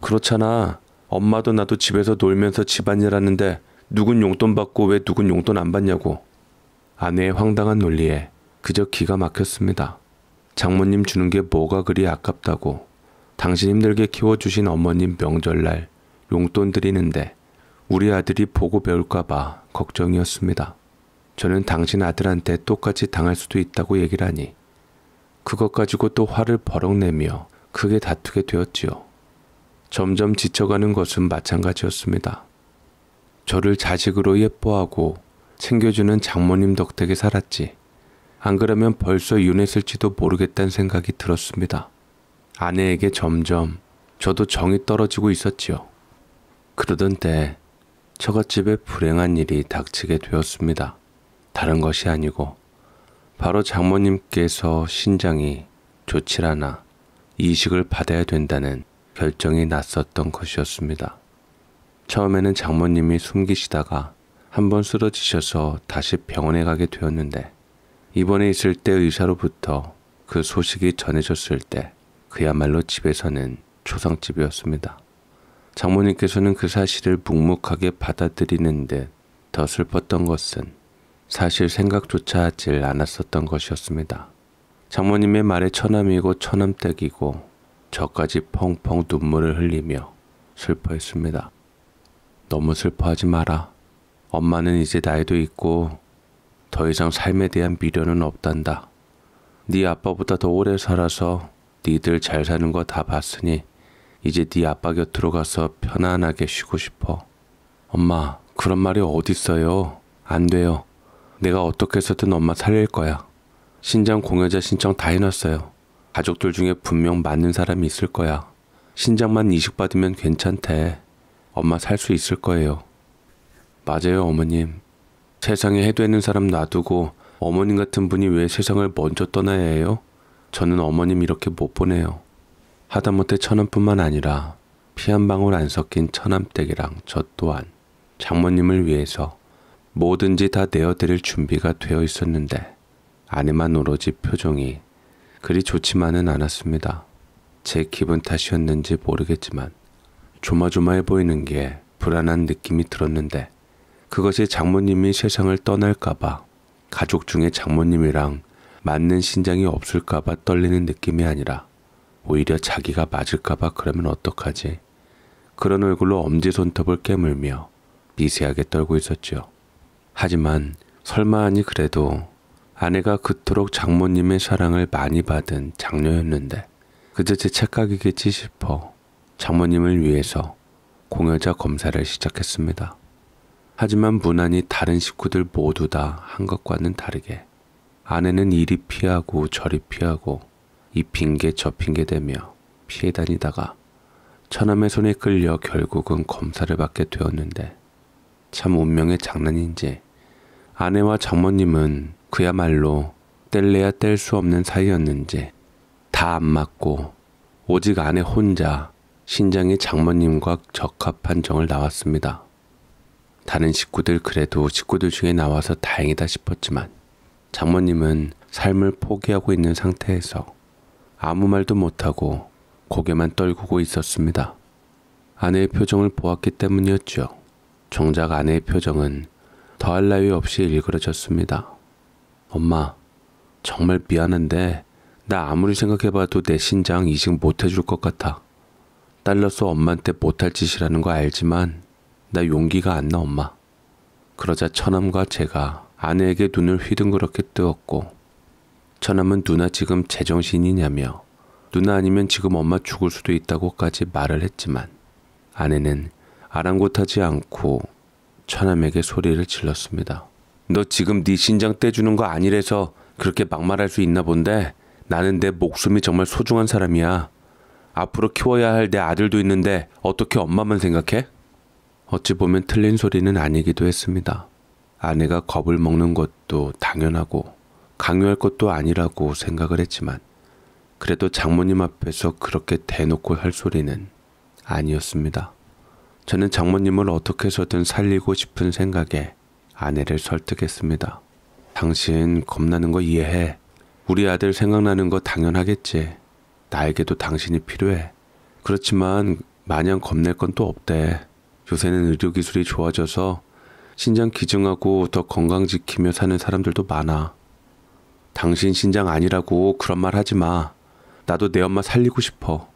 그렇잖아. 엄마도 나도 집에서 놀면서 집안일 하는데 누군 용돈 받고 왜 누군 용돈 안 받냐고. 아내의 황당한 논리에 그저 기가 막혔습니다. 장모님 주는 게 뭐가 그리 아깝다고. 당신 힘들게 키워주신 어머님 명절날 용돈 드리는데 우리 아들이 보고 배울까봐 걱정이었습니다. 저는 당신 아들한테 똑같이 당할 수도 있다고 얘기를 하니 그것 가지고 또 화를 버럭 내며 크게 다투게 되었지요. 점점 지쳐가는 것은 마찬가지였습니다. 저를 자식으로 예뻐하고 챙겨주는 장모님 덕택에 살았지. 안 그러면 벌써 윤했을지도 모르겠다는 생각이 들었습니다. 아내에게 점점 저도 정이 떨어지고 있었지요. 그러던 때 처갓집에 불행한 일이 닥치게 되었습니다. 다른 것이 아니고 바로 장모님께서 신장이 좋지 않아 이식을 받아야 된다는 결정이 났었던 것이었습니다. 처음에는 장모님이 숨기시다가 한 번 쓰러지셔서 다시 병원에 가게 되었는데 이번에 있을 때 의사로부터 그 소식이 전해졌을 때 그야말로 집에서는 초상집이었습니다. 장모님께서는 그 사실을 묵묵하게 받아들이는 듯 더 슬펐던 것은 사실 생각조차 하질 않았었던 것이었습니다. 장모님의 말에 처남이고 처남댁이고 저까지 펑펑 눈물을 흘리며 슬퍼했습니다. 너무 슬퍼하지 마라. 엄마는 이제 나이도 있고 더 이상 삶에 대한 미련은 없단다. 네 아빠보다 더 오래 살아서 니들 잘 사는 거 다 봤으니 이제 네 아빠 곁으로 가서 편안하게 쉬고 싶어. 엄마, 그런 말이 어딨어요. 안 돼요. 내가 어떻게 해서든 엄마 살릴 거야. 신장 공여자 신청 다 해놨어요. 가족들 중에 분명 맞는 사람이 있을 거야. 신장만 이식받으면 괜찮대. 엄마 살 수 있을 거예요. 맞아요, 어머님. 세상에 해되는 도 사람 놔두고 어머님 같은 분이 왜 세상을 먼저 떠나야 해요? 저는 어머님 이렇게 못 보내요. 하다못해 천원뿐만 아니라 피 한 방울 안 섞인 천암댁이랑 저 또한 장모님을 위해서 뭐든지 다 내어드릴 준비가 되어 있었는데 아내만 오로지 표정이 그리 좋지만은 않았습니다. 제 기분 탓이었는지 모르겠지만 조마조마해 보이는 게 불안한 느낌이 들었는데 그것이 장모님이 세상을 떠날까봐 가족 중에 장모님이랑 맞는 신장이 없을까봐 떨리는 느낌이 아니라 오히려 자기가 맞을까봐 그러면 어떡하지? 그런 얼굴로 엄지손톱을 깨물며 미세하게 떨고 있었죠 하지만 설마 하니 그래도 아내가 그토록 장모님의 사랑을 많이 받은 장녀였는데 그저 제 착각이겠지 싶어 장모님을 위해서 공여자 검사를 시작했습니다. 하지만 무난히 다른 식구들 모두 다 한 것과는 다르게 아내는 이리 피하고 저리 피하고 이 핑계 저 핑계 대며 피해 다니다가 처남의 손에 끌려 결국은 검사를 받게 되었는데 참 운명의 장난인지 아내와 장모님은 그야말로 뗄래야 뗄 수 없는 사이였는지 다 안 맞고 오직 아내 혼자 신장이 장모님과 적합한 정을 나왔습니다. 다른 식구들 그래도 식구들 중에 나와서 다행이다 싶었지만 장모님은 삶을 포기하고 있는 상태에서 아무 말도 못하고 고개만 떨구고 있었습니다. 아내의 표정을 보았기 때문이었죠. 정작 아내의 표정은 더할 나위 없이 일그러졌습니다. 엄마, 정말 미안한데 나 아무리 생각해봐도 내 신장 이식 못해줄 것 같아. 딸로서 엄마한테 못할 짓이라는 거 알지만 나 용기가 안 나 엄마. 그러자 처남과 제가 아내에게 눈을 휘둥그렇게 뜨었고 처남은 누나 지금 제정신이냐며 누나 아니면 지금 엄마 죽을 수도 있다고까지 말을 했지만 아내는 아랑곳하지 않고 처남에게 소리를 질렀습니다. 너 지금 네 신장 떼주는 거 아니래서 그렇게 막말할 수 있나 본데 나는 내 목숨이 정말 소중한 사람이야. 앞으로 키워야 할 내 아들도 있는데 어떻게 엄마만 생각해? 어찌 보면 틀린 소리는 아니기도 했습니다. 아내가 겁을 먹는 것도 당연하고 강요할 것도 아니라고 생각을 했지만 그래도 장모님 앞에서 그렇게 대놓고 할 소리는 아니었습니다. 저는 장모님을 어떻게 해서든 살리고 싶은 생각에 아내를 설득했습니다. 당신 겁나는 거 이해해. 우리 아들 생각나는 거 당연하겠지. 나에게도 당신이 필요해. 그렇지만 마냥 겁낼 건 또 없대. 요새는 의료기술이 좋아져서 신장 기증하고 더 건강 지키며 사는 사람들도 많아. 당신 신장 아니라고 그런 말 하지 마. 나도 내 엄마 살리고 싶어.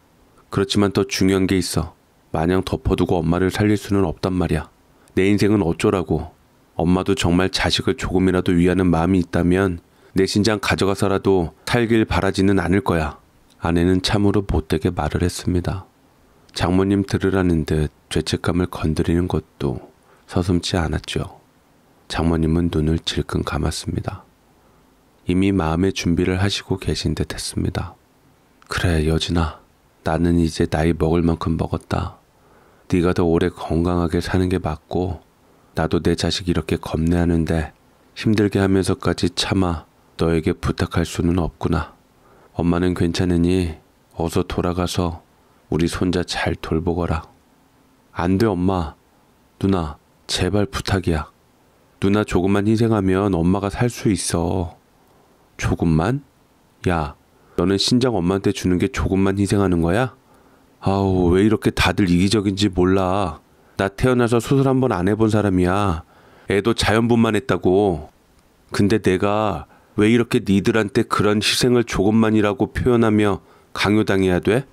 그렇지만 더 중요한 게 있어. 마냥 덮어두고 엄마를 살릴 수는 없단 말이야. 내 인생은 어쩌라고. 엄마도 정말 자식을 조금이라도 위하는 마음이 있다면 내 신장 가져가서라도 살길 바라지는 않을 거야. 아내는 참으로 못되게 말을 했습니다. 장모님 들으라는 듯 죄책감을 건드리는 것도 서슴지 않았죠. 장모님은 눈을 질끈 감았습니다. 이미 마음의 준비를 하시고 계신 듯 했습니다. 그래 여진아 나는 이제 나이 먹을 만큼 먹었다. 네가 더 오래 건강하게 사는 게 맞고 나도 내 자식 이렇게 겁내하는데 힘들게 하면서까지 참아 너에게 부탁할 수는 없구나. 엄마는 괜찮으니 어서 돌아가서 우리 손자 잘 돌보거라. 안 돼 엄마. 누나 제발 부탁이야. 누나 조금만 희생하면 엄마가 살 수 있어. 조금만? 야, 너는 신장 엄마한테 주는 게 조금만 희생하는 거야? 아우, 왜 이렇게 다들 이기적인지 몰라. 나 태어나서 수술 한번 안 해본 사람이야. 애도 자연분만 했다고. 근데 내가 왜 이렇게 니들한테 그런 희생을 조금만이라고 표현하며 강요당해야 돼?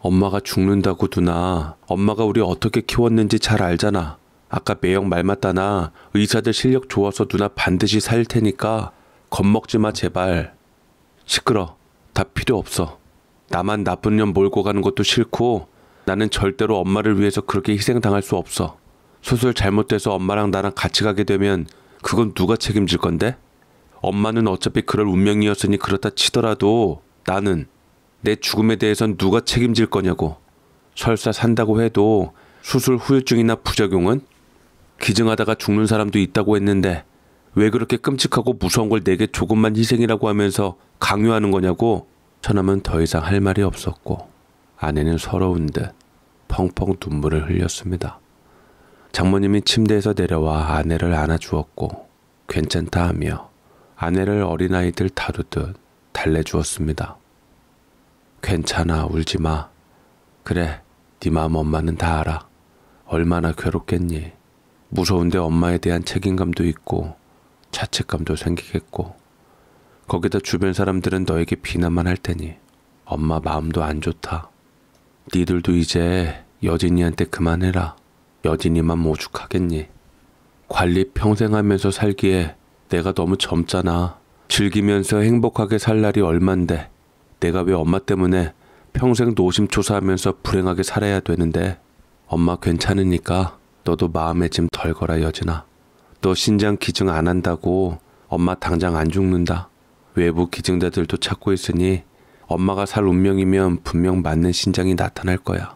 엄마가 죽는다고 누나. 엄마가 우리 어떻게 키웠는지 잘 알잖아. 아까 매형 말 맞다나 의사들 실력 좋아서 누나 반드시 살 테니까 겁먹지 마 제발. 시끄러. 다 필요 없어. 나만 나쁜 년 몰고 가는 것도 싫고 나는 절대로 엄마를 위해서 그렇게 희생당할 수 없어. 수술 잘못돼서 엄마랑 나랑 같이 가게 되면 그건 누가 책임질 건데? 엄마는 어차피 그럴 운명이었으니 그렇다 치더라도 나는 내 죽음에 대해선 누가 책임질 거냐고. 설사 산다고 해도 수술 후유증이나 부작용은 기증하다가 죽는 사람도 있다고 했는데 왜 그렇게 끔찍하고 무서운 걸 내게 조금만 희생이라고 하면서 강요하는 거냐고 처남은 더 이상 할 말이 없었고 아내는 서러운 듯 펑펑 눈물을 흘렸습니다. 장모님이 침대에서 내려와 아내를 안아주었고 괜찮다 하며 아내를 어린아이들 다루듯 달래주었습니다. 괜찮아 울지마. 그래 네 마음 엄마는 다 알아. 얼마나 괴롭겠니. 무서운데 엄마에 대한 책임감도 있고 자책감도 생기겠고 거기다 주변 사람들은 너에게 비난만 할 테니 엄마 마음도 안 좋다. 니들도 이제 여진이한테 그만해라. 여진이만 모죽하겠니? 관리 평생 하면서 살기에 내가 너무 젊잖아. 즐기면서 행복하게 살 날이 얼만데 내가 왜 엄마 때문에 평생 노심초사하면서 불행하게 살아야 되는데 엄마 괜찮으니까 너도 마음에 짐 덜거라 여진아. 너 신장 기증 안 한다고 엄마 당장 안 죽는다. 외부 기증자들도 찾고 있으니 엄마가 살 운명이면 분명 맞는 신장이 나타날 거야.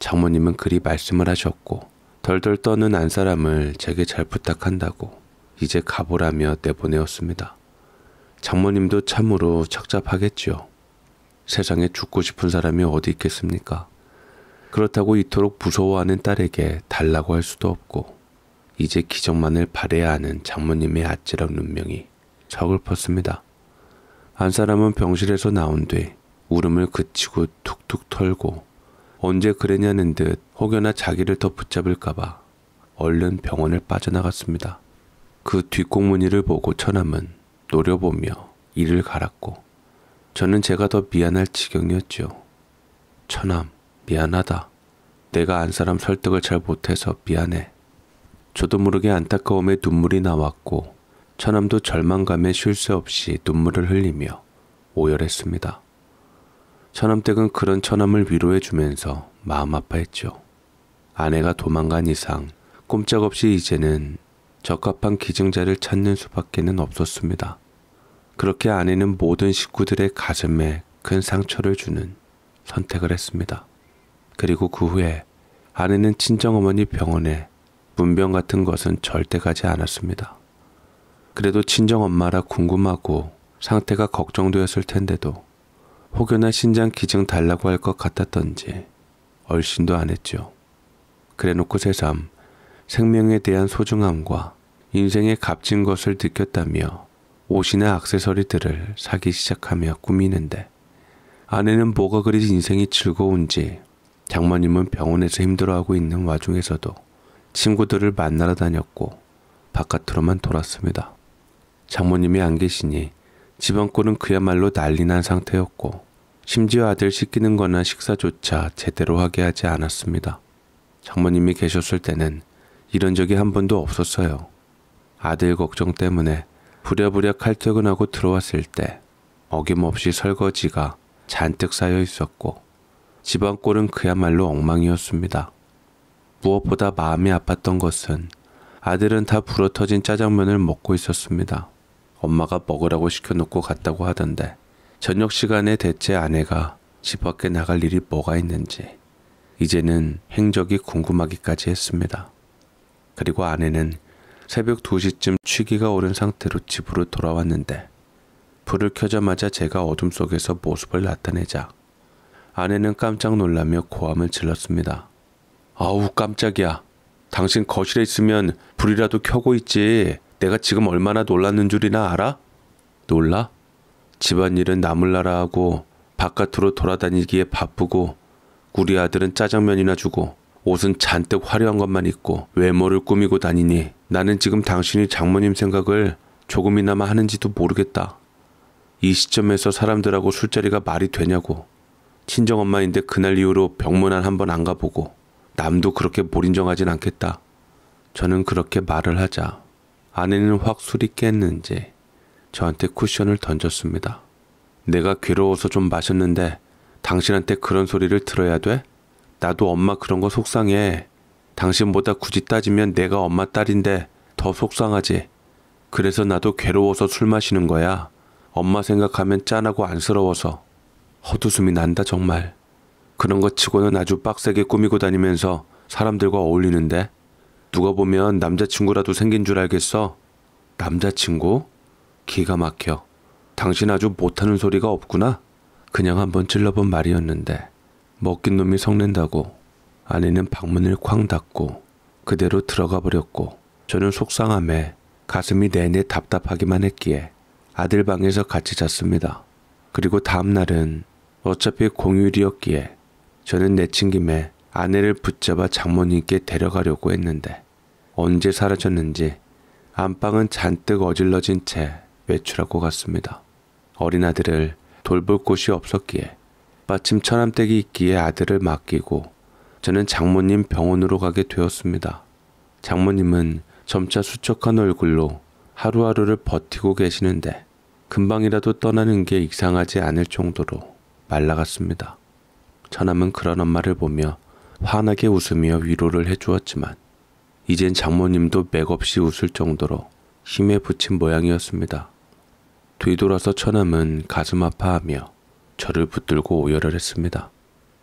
장모님은 그리 말씀을 하셨고 덜덜 떠는 안 사람을 제게 잘 부탁한다고 이제 가보라며 내보내었습니다. 장모님도 참으로 착잡하겠지요. 세상에 죽고 싶은 사람이 어디 있겠습니까? 그렇다고 이토록 무서워하는 딸에게 달라고 할 수도 없고 이제 기적만을 바래야 하는 장모님의 아찔한 눈명이 서글펐습니다. 안 사람은 병실에서 나온 뒤 울음을 그치고 툭툭 털고 언제 그랬냐는 듯 혹여나 자기를 더 붙잡을까봐 얼른 병원을 빠져나갔습니다. 그뒷공문니를 보고 처남은 노려보며 이를 갈았고 저는 제가 더 미안할 지경이었지요. 처남, 미안하다. 내가 안 사람 설득을 잘 못해서 미안해. 저도 모르게 안타까움에 눈물이 나왔고 처남도 절망감에 쉴 새 없이 눈물을 흘리며 오열했습니다. 처남댁은 그런 처남을 위로해주면서 마음 아파했죠. 아내가 도망간 이상 꼼짝없이 이제는 적합한 기증자를 찾는 수밖에는 없었습니다. 그렇게 아내는 모든 식구들의 가슴에 큰 상처를 주는 선택을 했습니다. 그리고 그 후에 아내는 친정어머니 병원에 문병 같은 것은 절대 가지 않았습니다. 그래도 친정엄마라 궁금하고 상태가 걱정되었을 텐데도 혹여나 신장 기증 달라고 할 것 같았던지 얼씬도 안 했죠. 그래놓고 새삼 생명에 대한 소중함과 인생의 값진 것을 느꼈다며 옷이나 악세서리들을 사기 시작하며 꾸미는데 아내는 뭐가 그리 인생이 즐거운지 장모님은 병원에서 힘들어하고 있는 와중에서도 친구들을 만나러 다녔고 바깥으로만 돌았습니다. 장모님이 안 계시니 집안꼴은 그야말로 난리난 상태였고 심지어 아들 시키는 거나 식사조차 제대로 하게 하지 않았습니다. 장모님이 계셨을 때는 이런 적이 한 번도 없었어요. 아들 걱정 때문에 부랴부랴 칼퇴근하고 들어왔을 때 어김없이 설거지가 잔뜩 쌓여 있었고 집안꼴은 그야말로 엉망이었습니다. 무엇보다 마음이 아팠던 것은 아들은 다 불어터진 짜장면을 먹고 있었습니다. 엄마가 먹으라고 시켜놓고 갔다고 하던데 저녁 시간에 대체 아내가 집 밖에 나갈 일이 뭐가 있는지 이제는 행적이 궁금하기까지 했습니다. 그리고 아내는 새벽 2시쯤 취기가 오른 상태로 집으로 돌아왔는데 불을 켜자마자 제가 어둠 속에서 모습을 나타내자 아내는 깜짝 놀라며 고함을 질렀습니다. 아우 깜짝이야. 당신 거실에 있으면 불이라도 켜고 있지. 내가 지금 얼마나 놀랐는 줄이나 알아? 놀라? 집안일은 나물나라 하고 바깥으로 돌아다니기에 바쁘고 우리 아들은 짜장면이나 주고 옷은 잔뜩 화려한 것만 입고 외모를 꾸미고 다니니 나는 지금 당신이 장모님 생각을 조금이나마 하는지도 모르겠다. 이 시점에서 사람들하고 술자리가 말이 되냐고 친정엄마인데 그날 이후로 병문안 한 번 안 가보고 남도 그렇게 몰인정하진 않겠다. 저는 그렇게 말을 하자 아내는 확 술이 깼는지 저한테 쿠션을 던졌습니다. 내가 괴로워서 좀 마셨는데 당신한테 그런 소리를 들어야 돼? 나도 엄마 그런 거 속상해. 당신보다 굳이 따지면 내가 엄마 딸인데 더 속상하지. 그래서 나도 괴로워서 술 마시는 거야. 엄마 생각하면 짠하고 안쓰러워서. 헛웃음이 난다 정말. 그런 것 치고는 아주 빡세게 꾸미고 다니면서 사람들과 어울리는데 누가 보면 남자친구라도 생긴 줄 알겠어. 남자친구? 기가 막혀. 당신 아주 못하는 소리가 없구나. 그냥 한번 찔러본 말이었는데 먹긴 놈이 성낸다고 아내는 방문을 쾅 닫고 그대로 들어가 버렸고 저는 속상함에 가슴이 내내 답답하기만 했기에 아들 방에서 같이 잤습니다. 그리고 다음 날은 어차피 공휴일이었기에 저는 내친 김에 아내를 붙잡아 장모님께 데려가려고 했는데 언제 사라졌는지 안방은 잔뜩 어질러진 채 외출하고 갔습니다. 어린 아들을 돌볼 곳이 없었기에 마침 처남댁이 있기에 아들을 맡기고 저는 장모님 병원으로 가게 되었습니다. 장모님은 점차 수척한 얼굴로 하루하루를 버티고 계시는데 금방이라도 떠나는 게 이상하지 않을 정도로 말라갔습니다. 처남은 그런 엄마를 보며 환하게 웃으며 위로를 해주었지만 이젠 장모님도 맥없이 웃을 정도로 힘에 부친 모양이었습니다. 뒤돌아서 처남은 가슴 아파하며 저를 붙들고 오열을 했습니다.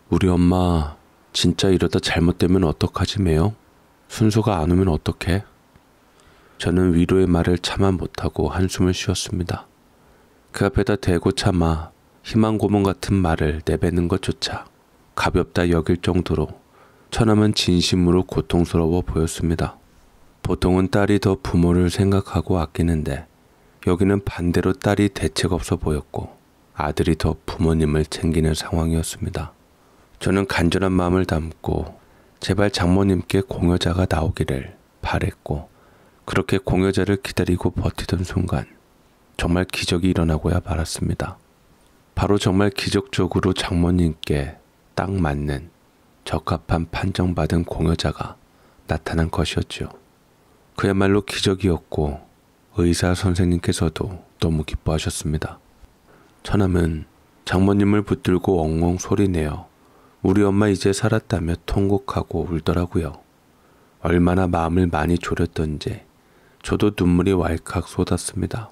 우리 엄마 진짜 이러다 잘못되면 어떡하지 매요? 순서가 안 오면 어떡해? 저는 위로의 말을 참아 못하고 한숨을 쉬었습니다. 그 앞에다 대고 참아 희망고문 같은 말을 내뱉는 것조차 가볍다 여길 정도로 처남은 진심으로 고통스러워 보였습니다. 보통은 딸이 더 부모를 생각하고 아끼는데 여기는 반대로 딸이 대책 없어 보였고 아들이 더 부모님을 챙기는 상황이었습니다. 저는 간절한 마음을 담고 제발 장모님께 공여자가 나오기를 바랬고 그렇게 공여자를 기다리고 버티던 순간 정말 기적이 일어나고야 말았습니다. 바로 정말 기적적으로 장모님께 딱 맞는 적합한 판정받은 공여자가 나타난 것이었죠. 그야말로 기적이었고 의사 선생님께서도 너무 기뻐하셨습니다. 처남은 장모님을 붙들고 엉엉 소리내어 우리 엄마 이제 살았다며 통곡하고 울더라고요. 얼마나 마음을 많이 졸였던지 저도 눈물이 왈칵 쏟았습니다.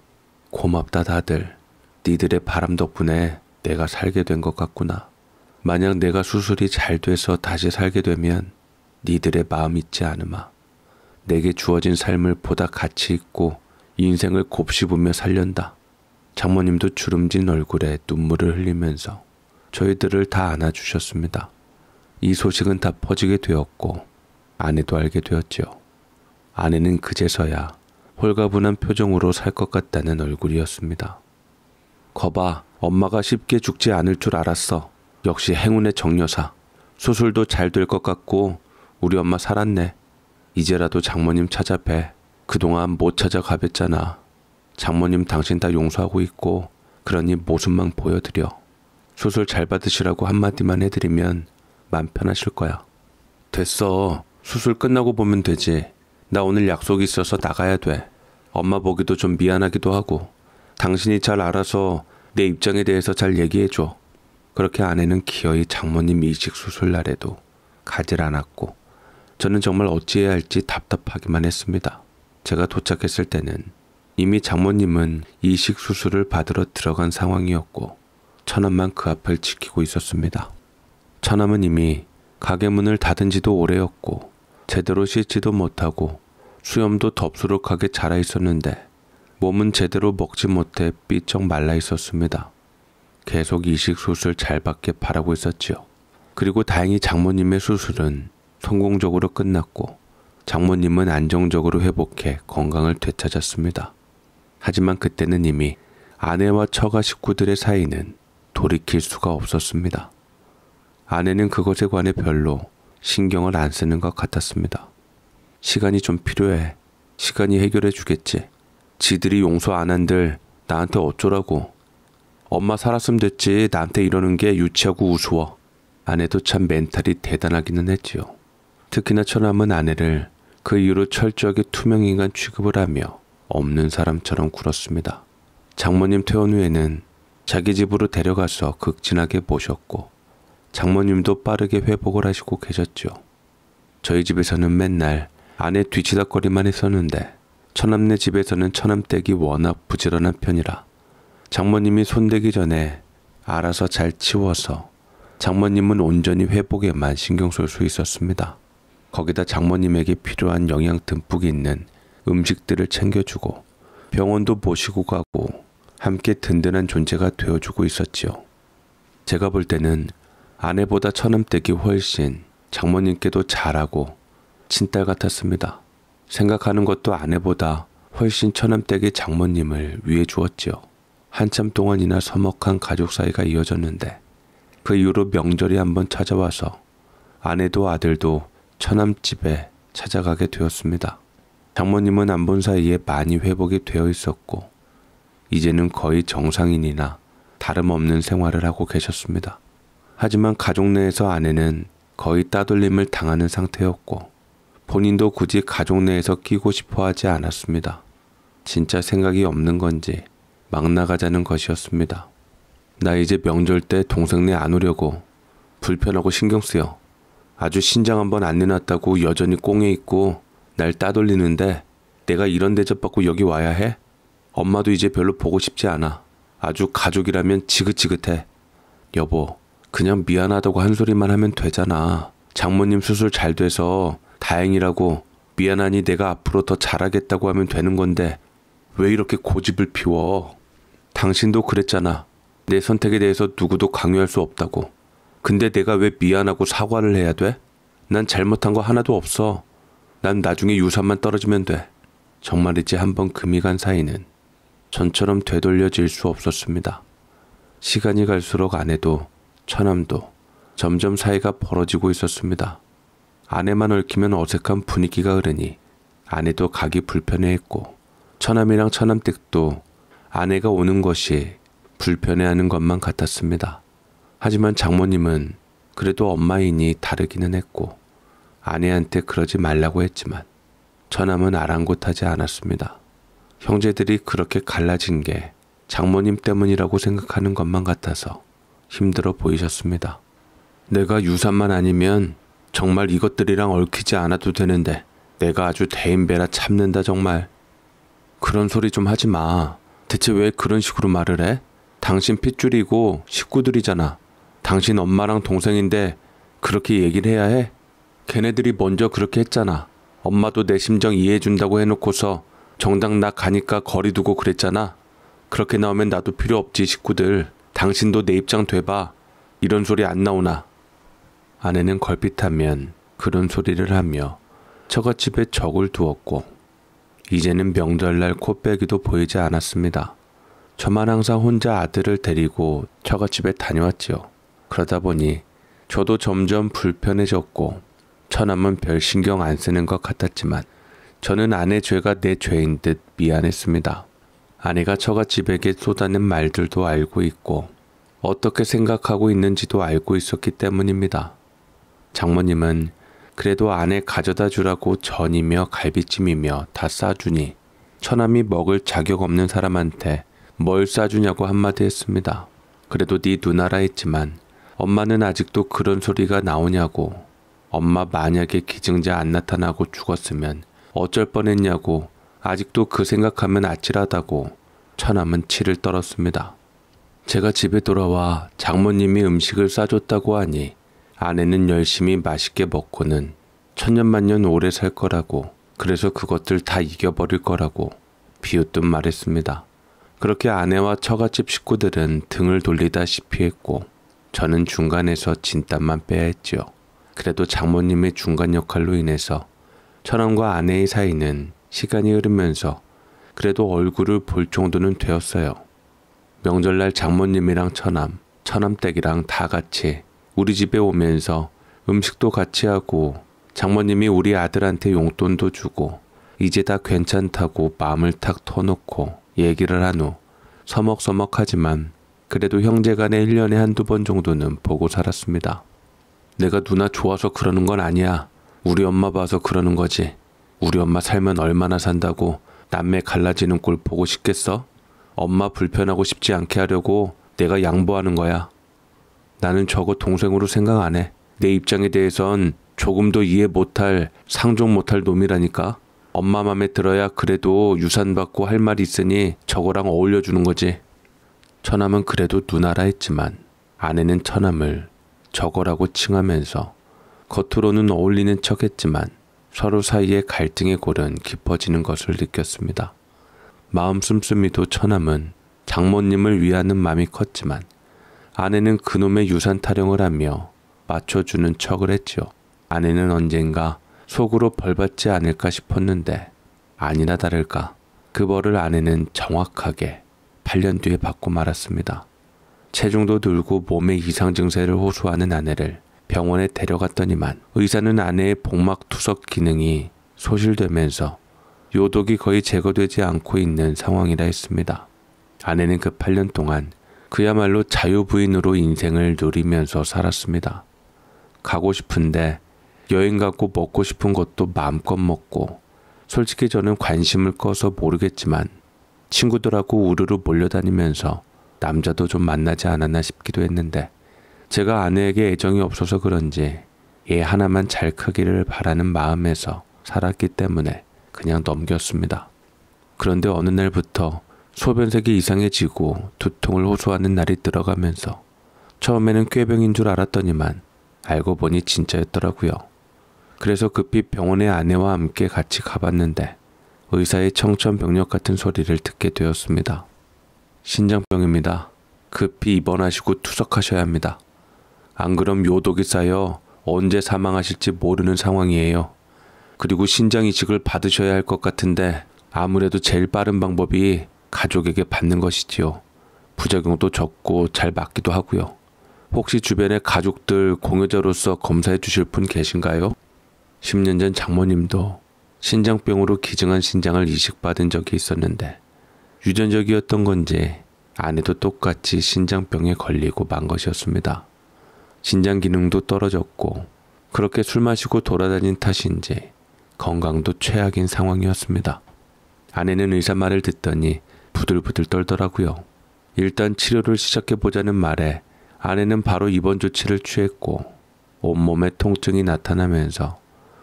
고맙다 다들 니들의 바람 덕분에 내가 살게 된 것 같구나. 만약 내가 수술이 잘 돼서 다시 살게 되면 니들의 마음 있지 않으마. 내게 주어진 삶을 보다 가치 있고 인생을 곱씹으며 살련다. 장모님도 주름진 얼굴에 눈물을 흘리면서 저희들을 다 안아주셨습니다. 이 소식은 다 퍼지게 되었고 아내도 알게 되었지요. 아내는 그제서야 홀가분한 표정으로 살 것 같다는 얼굴이었습니다. 거봐, 엄마가 쉽게 죽지 않을 줄 알았어. 역시 행운의 정여사. 수술도 잘 될 것 같고 우리 엄마 살았네. 이제라도 장모님 찾아뵈. 그동안 못 찾아가뵀잖아. 장모님 당신 다 용서하고 있고 그러니 모습만 보여드려. 수술 잘 받으시라고 한마디만 해드리면 맘 편하실 거야. 됐어. 수술 끝나고 보면 되지. 나 오늘 약속이 있어서 나가야 돼. 엄마 보기도 좀 미안하기도 하고. 당신이 잘 알아서 내 입장에 대해서 잘 얘기해줘. 그렇게 아내는 기어이 장모님 이식 수술 날에도 가질 않았고 저는 정말 어찌해야 할지 답답하기만 했습니다. 제가 도착했을 때는 이미 장모님은 이식 수술을 받으러 들어간 상황이었고 천남만그 앞을 지키고 있었습니다. 천남은 이미 가게 문을 닫은 지도 오래였고 제대로 씻지도 못하고 수염도 덥수룩하게 자라 있었는데 몸은 제대로 먹지 못해 삐쩍 말라 있었습니다. 계속 이식 수술 잘 받게 바라고 있었지요. 그리고 다행히 장모님의 수술은 성공적으로 끝났고 장모님은 안정적으로 회복해 건강을 되찾았습니다. 하지만 그때는 이미 아내와 처가 식구들의 사이는 돌이킬 수가 없었습니다. 아내는 그것에 관해 별로 신경을 안 쓰는 것 같았습니다. 시간이 좀 필요해. 시간이 해결해 주겠지. 지들이 용서 안 한들 나한테 어쩌라고. 엄마 살았음 됐지 나한테 이러는 게 유치하고 우스워. 아내도 참 멘탈이 대단하기는 했지요. 특히나 처남은 아내를 그 이후로 철저하게 투명인간 취급을 하며 없는 사람처럼 굴었습니다. 장모님 퇴원 후에는 자기 집으로 데려가서 극진하게 모셨고 장모님도 빠르게 회복을 하시고 계셨죠. 저희 집에서는 맨날 아내 뒤치다거리만 했었는데 처남네 집에서는 처남댁이 워낙 부지런한 편이라 장모님이 손대기 전에 알아서 잘 치워서 장모님은 온전히 회복에만 신경 쓸 수 있었습니다. 거기다 장모님에게 필요한 영양 듬뿍 있는 음식들을 챙겨주고 병원도 모시고 가고 함께 든든한 존재가 되어주고 있었지요. 제가 볼 때는 아내보다 처남댁이 훨씬 장모님께도 잘하고 친딸 같았습니다. 생각하는 것도 아내보다 훨씬 처남댁의 장모님을 위해 주었지요. 한참 동안이나 서먹한 가족 사이가 이어졌는데 그 이후로 명절에 한번 찾아와서 아내도 아들도 처남집에 찾아가게 되었습니다. 장모님은 안 본 사이에 많이 회복이 되어 있었고 이제는 거의 정상인이나 다름없는 생활을 하고 계셨습니다. 하지만 가족 내에서 아내는 거의 따돌림을 당하는 상태였고 본인도 굳이 가족 내에서 끼고 싶어 하지 않았습니다. 진짜 생각이 없는 건지 막 나가자는 것이었습니다. 나 이제 명절 때 동생네 안 오려고 불편하고 신경 쓰여. 아주 신장 한 번 안 내놨다고 여전히 꽁에 있고 날 따돌리는데 내가 이런 대접받고 여기 와야 해? 엄마도 이제 별로 보고 싶지 않아. 아주 가족이라면 지긋지긋해. 여보, 그냥 미안하다고 한 소리만 하면 되잖아. 장모님 수술 잘 돼서 다행이라고 미안하니 내가 앞으로 더 잘하겠다고 하면 되는 건데 왜 이렇게 고집을 피워? 당신도 그랬잖아. 내 선택에 대해서 누구도 강요할 수 없다고. 근데 내가 왜 미안하고 사과를 해야 돼? 난 잘못한 거 하나도 없어. 난 나중에 유산만 떨어지면 돼. 정말이지 한 번 금이 간 사이는 전처럼 되돌려질 수 없었습니다. 시간이 갈수록 아내도 처남도 점점 사이가 벌어지고 있었습니다. 아내만 얽히면 어색한 분위기가 흐르니 아내도 가기 불편해했고 처남이랑 처남댁도 아내가 오는 것이 불편해하는 것만 같았습니다. 하지만 장모님은 그래도 엄마이니 다르기는 했고 아내한테 그러지 말라고 했지만 처남은 아랑곳하지 않았습니다. 형제들이 그렇게 갈라진 게 장모님 때문이라고 생각하는 것만 같아서 힘들어 보이셨습니다. 내가 유산만 아니면 정말 이것들이랑 얽히지 않아도 되는데 내가 아주 대인배라 참는다 정말. 그런 소리 좀 하지 마. 대체 왜 그런 식으로 말을 해? 당신 핏줄이고 식구들이잖아. 당신 엄마랑 동생인데 그렇게 얘기를 해야 해? 걔네들이 먼저 그렇게 했잖아. 엄마도 내 심정 이해해준다고 해놓고서 정당 나 가니까 거리 두고 그랬잖아. 그렇게 나오면 나도 필요 없지 식구들. 당신도 내 입장 돼봐. 이런 소리 안 나오나. 아내는 걸핏하면 그런 소리를 하며 처갓집에 적을 두었고 이제는 명절날 코빼기도 보이지 않았습니다. 저만 항상 혼자 아들을 데리고 처갓집에 다녀왔지요. 그러다 보니 저도 점점 불편해졌고 처남은 별 신경 안 쓰는 것 같았지만 저는 아내 죄가 내 죄인 듯 미안했습니다. 아내가 처갓집에게 쏟아낸 말들도 알고 있고 어떻게 생각하고 있는지도 알고 있었기 때문입니다. 장모님은 그래도 아내 가져다 주라고 전이며 갈비찜이며 다 싸주니 처남이 먹을 자격 없는 사람한테 뭘 싸주냐고 한마디 했습니다. 그래도 네 누나라 했지만 엄마는 아직도 그런 소리가 나오냐고 엄마 만약에 기증자 안 나타나고 죽었으면 어쩔 뻔했냐고 아직도 그 생각하면 아찔하다고 처남은 치를 떨었습니다. 제가 집에 돌아와 장모님이 음식을 싸줬다고 하니 아내는 열심히 맛있게 먹고는 천년만년 오래 살 거라고 그래서 그것들 다 이겨버릴 거라고 비웃듯 말했습니다. 그렇게 아내와 처갓집 식구들은 등을 돌리다시피 했고 저는 중간에서 진땀만 빼야 했지요. 그래도 장모님의 중간 역할로 인해서 천암과 아내의 사이는 시간이 흐르면서 그래도 얼굴을 볼 정도는 되었어요. 명절날 장모님이랑 천암, 천암댁이랑 다 같이 우리 집에 오면서 음식도 같이 하고 장모님이 우리 아들한테 용돈도 주고 이제 다 괜찮다고 마음을 탁 터놓고 얘기를 한 후 서먹서먹하지만 그래도 형제간에 1년에 한두 번 정도는 보고 살았습니다. 내가 누나 좋아서 그러는 건 아니야. 우리 엄마 봐서 그러는 거지. 우리 엄마 살면 얼마나 산다고 남매 갈라지는 꼴 보고 싶겠어? 엄마 불편하고 싶지 않게 하려고 내가 양보하는 거야. 나는 저거 동생으로 생각 안 해. 내 입장에 대해선 조금도 이해 못할 상종 못할 놈이라니까. 엄마 맘에 들어야 그래도 유산받고 할 말이 있으니 저거랑 어울려주는 거지. 처남은 그래도 누나라 했지만 아내는 처남을 저거라고 칭하면서 겉으로는 어울리는 척 했지만 서로 사이에 갈등의 골은 깊어지는 것을 느꼈습니다. 마음 씀씀이도 처남은 장모님을 위하는 마음이 컸지만 아내는 그놈의 유산 타령을 하며 맞춰주는 척을 했지요. 아내는 언젠가 속으로 벌받지 않을까 싶었는데 아니나 다를까 그 벌을 아내는 정확하게 8년 뒤에 받고 말았습니다. 체중도 늘고 몸의 이상 증세를 호소하는 아내를 병원에 데려갔더니만 의사는 아내의 복막 투석 기능이 소실되면서 요독이 거의 제거되지 않고 있는 상황이라 했습니다. 아내는 그 8년 동안 그야말로 자유부인으로 인생을 누리면서 살았습니다. 가고 싶은데 여행 가고 먹고 싶은 것도 마음껏 먹고 솔직히 저는 관심을 꺼서 모르겠지만 친구들하고 우르르 몰려다니면서 남자도 좀 만나지 않았나 싶기도 했는데 제가 아내에게 애정이 없어서 그런지 얘 하나만 잘 크기를 바라는 마음에서 살았기 때문에 그냥 넘겼습니다. 그런데 어느 날부터 소변색이 이상해지고 두통을 호소하는 날이 들어가면서 처음에는 꾀병인 줄 알았더니만 알고 보니 진짜였더라고요. 그래서 급히 병원에 아내와 함께 같이 가봤는데 의사의 청천벽력 같은 소리를 듣게 되었습니다. 신장병입니다. 급히 입원하시고 투석하셔야 합니다. 안 그럼 요독이 쌓여 언제 사망하실지 모르는 상황이에요. 그리고 신장 이식을 받으셔야 할 것 같은데 아무래도 제일 빠른 방법이 가족에게 받는 것이지요. 부작용도 적고 잘 맞기도 하고요. 혹시 주변에 가족들 공여자로서 검사해 주실 분 계신가요? 10년 전 장모님도 신장병으로 기증한 신장을 이식받은 적이 있었는데 유전적이었던 건지 아내도 똑같이 신장병에 걸리고 만 것이었습니다. 신장 기능도 떨어졌고 그렇게 술 마시고 돌아다닌 탓인지 건강도 최악인 상황이었습니다. 아내는 의사 말을 듣더니 부들부들 떨더라고요. 일단 치료를 시작해보자는 말에 아내는 바로 입원 조치를 취했고 온몸에 통증이 나타나면서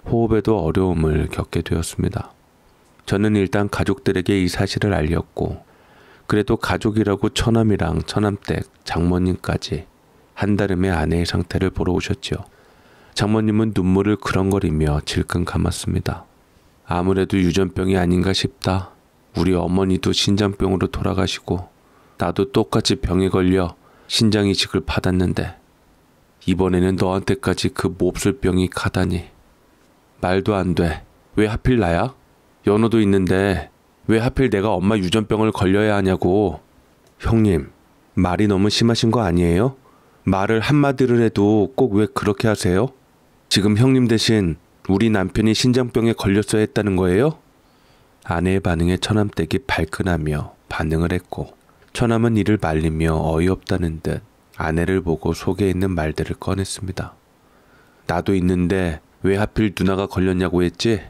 호흡에도 어려움을 겪게 되었습니다. 저는 일단 가족들에게 이 사실을 알렸고 그래도 가족이라고 처남이랑 처남댁, 장모님까지 한달음에 아내의 상태를 보러 오셨지요. 장모님은 눈물을 그렁거리며 질끈 감았습니다. 아무래도 유전병이 아닌가 싶다 우리 어머니도 신장병으로 돌아가시고 나도 똑같이 병에 걸려 신장 이식을 받았는데 이번에는 너한테까지 그 몹쓸 병이 가다니 말도 안 돼. 왜 하필 나야? 연호도 있는데 왜 하필 내가 엄마 유전병을 걸려야 하냐고. 형님, 말이 너무 심하신 거 아니에요? 말을 한마디를 해도 꼭 왜 그렇게 하세요? 지금 형님 대신 우리 남편이 신장병에 걸렸어야 했다는 거예요? 아내의 반응에 처남댁이 발끈하며 반응을 했고 처남은 이를 말리며 어이없다는 듯 아내를 보고 속에 있는 말들을 꺼냈습니다. 나도 있는데 왜 하필 누나가 걸렸냐고 했지?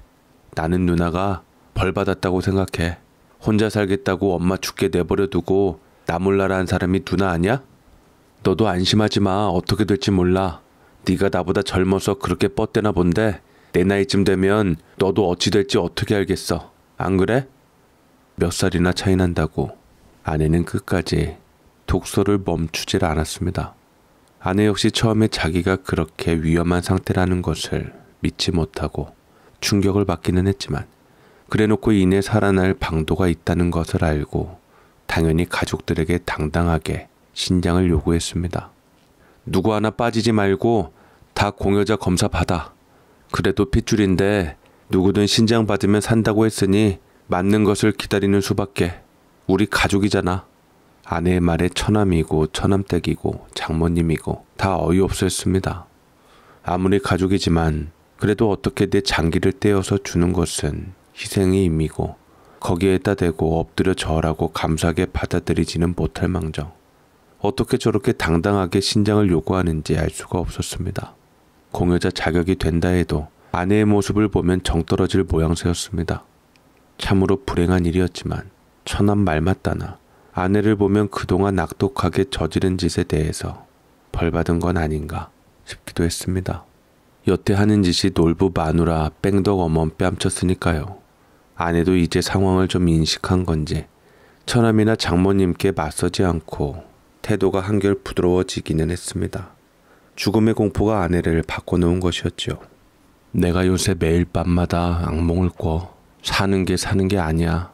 나는 누나가 벌 받았다고 생각해. 혼자 살겠다고 엄마 죽게 내버려 두고 나 몰라라는 사람이 누나 아니야? 너도 안심하지 마. 어떻게 될지 몰라. 네가 나보다 젊어서 그렇게 뻗대나 본데 내 나이쯤 되면 너도 어찌 될지 어떻게 알겠어. 안 그래? 몇 살이나 차이 난다고 아내는 끝까지 독서를 멈추질 않았습니다. 아내 역시 처음에 자기가 그렇게 위험한 상태라는 것을 믿지 못하고 충격을 받기는 했지만 그래놓고 이내 살아날 방도가 있다는 것을 알고 당연히 가족들에게 당당하게 신장을 요구했습니다. 누구 하나 빠지지 말고 다 공여자 검사 받아. 그래도 핏줄인데 누구든 신장 받으면 산다고 했으니 맞는 것을 기다리는 수밖에. 우리 가족이잖아. 아내의 말에 처남이고 처남댁이고 장모님이고 다 어이없었습니다. 아무리 가족이지만 그래도 어떻게 내 장기를 떼어서 주는 것은 희생의 의이고 거기에다 대고 엎드려 절하고 감사하게 받아들이지는 못할 망정. 어떻게 저렇게 당당하게 신장을 요구하는지 알 수가 없었습니다. 공여자 자격이 된다 해도 아내의 모습을 보면 정떨어질 모양새였습니다. 참으로 불행한 일이었지만 천한 말맞다나 아내를 보면 그동안 악독하게 저지른 짓에 대해서 벌받은 건 아닌가 싶기도 했습니다. 여태 하는 짓이 놀부 마누라 뺑덕 어멈 뺨쳤으니까요. 아내도 이제 상황을 좀 인식한 건지 처남이나 장모님께 맞서지 않고 태도가 한결 부드러워지기는 했습니다. 죽음의 공포가 아내를 바꿔놓은 것이었지요. 내가 요새 매일 밤마다 악몽을 꿔 사는 게 사는 게 아니야.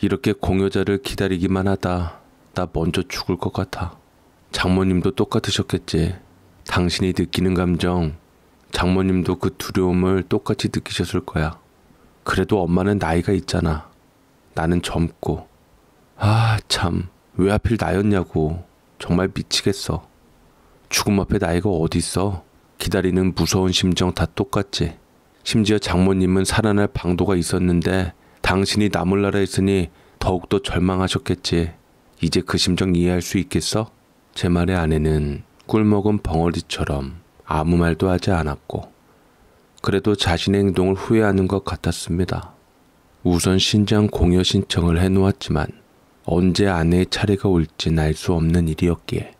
이렇게 공여자를 기다리기만 하다 나 먼저 죽을 것 같아. 장모님도 똑같으셨겠지. 당신이 느끼는 감정, 장모님도 그 두려움을 똑같이 느끼셨을 거야. 그래도 엄마는 나이가 있잖아. 나는 젊고. 아, 참. 왜 하필 나였냐고. 정말 미치겠어. 죽음 앞에 나이가 어디 있어? 기다리는 무서운 심정 다 똑같지. 심지어 장모님은 살아날 방도가 있었는데 당신이 남을 나라 있으니 더욱더 절망하셨겠지. 이제 그 심정 이해할 수 있겠어? 제 말에 아내는 꿀먹은 벙어리처럼 아무 말도 하지 않았고 그래도 자신의 행동을 후회하는 것 같았습니다. 우선 신장 공여 신청을 해놓았지만 언제 아내의 차례가 올지알 수 없는 일이었기에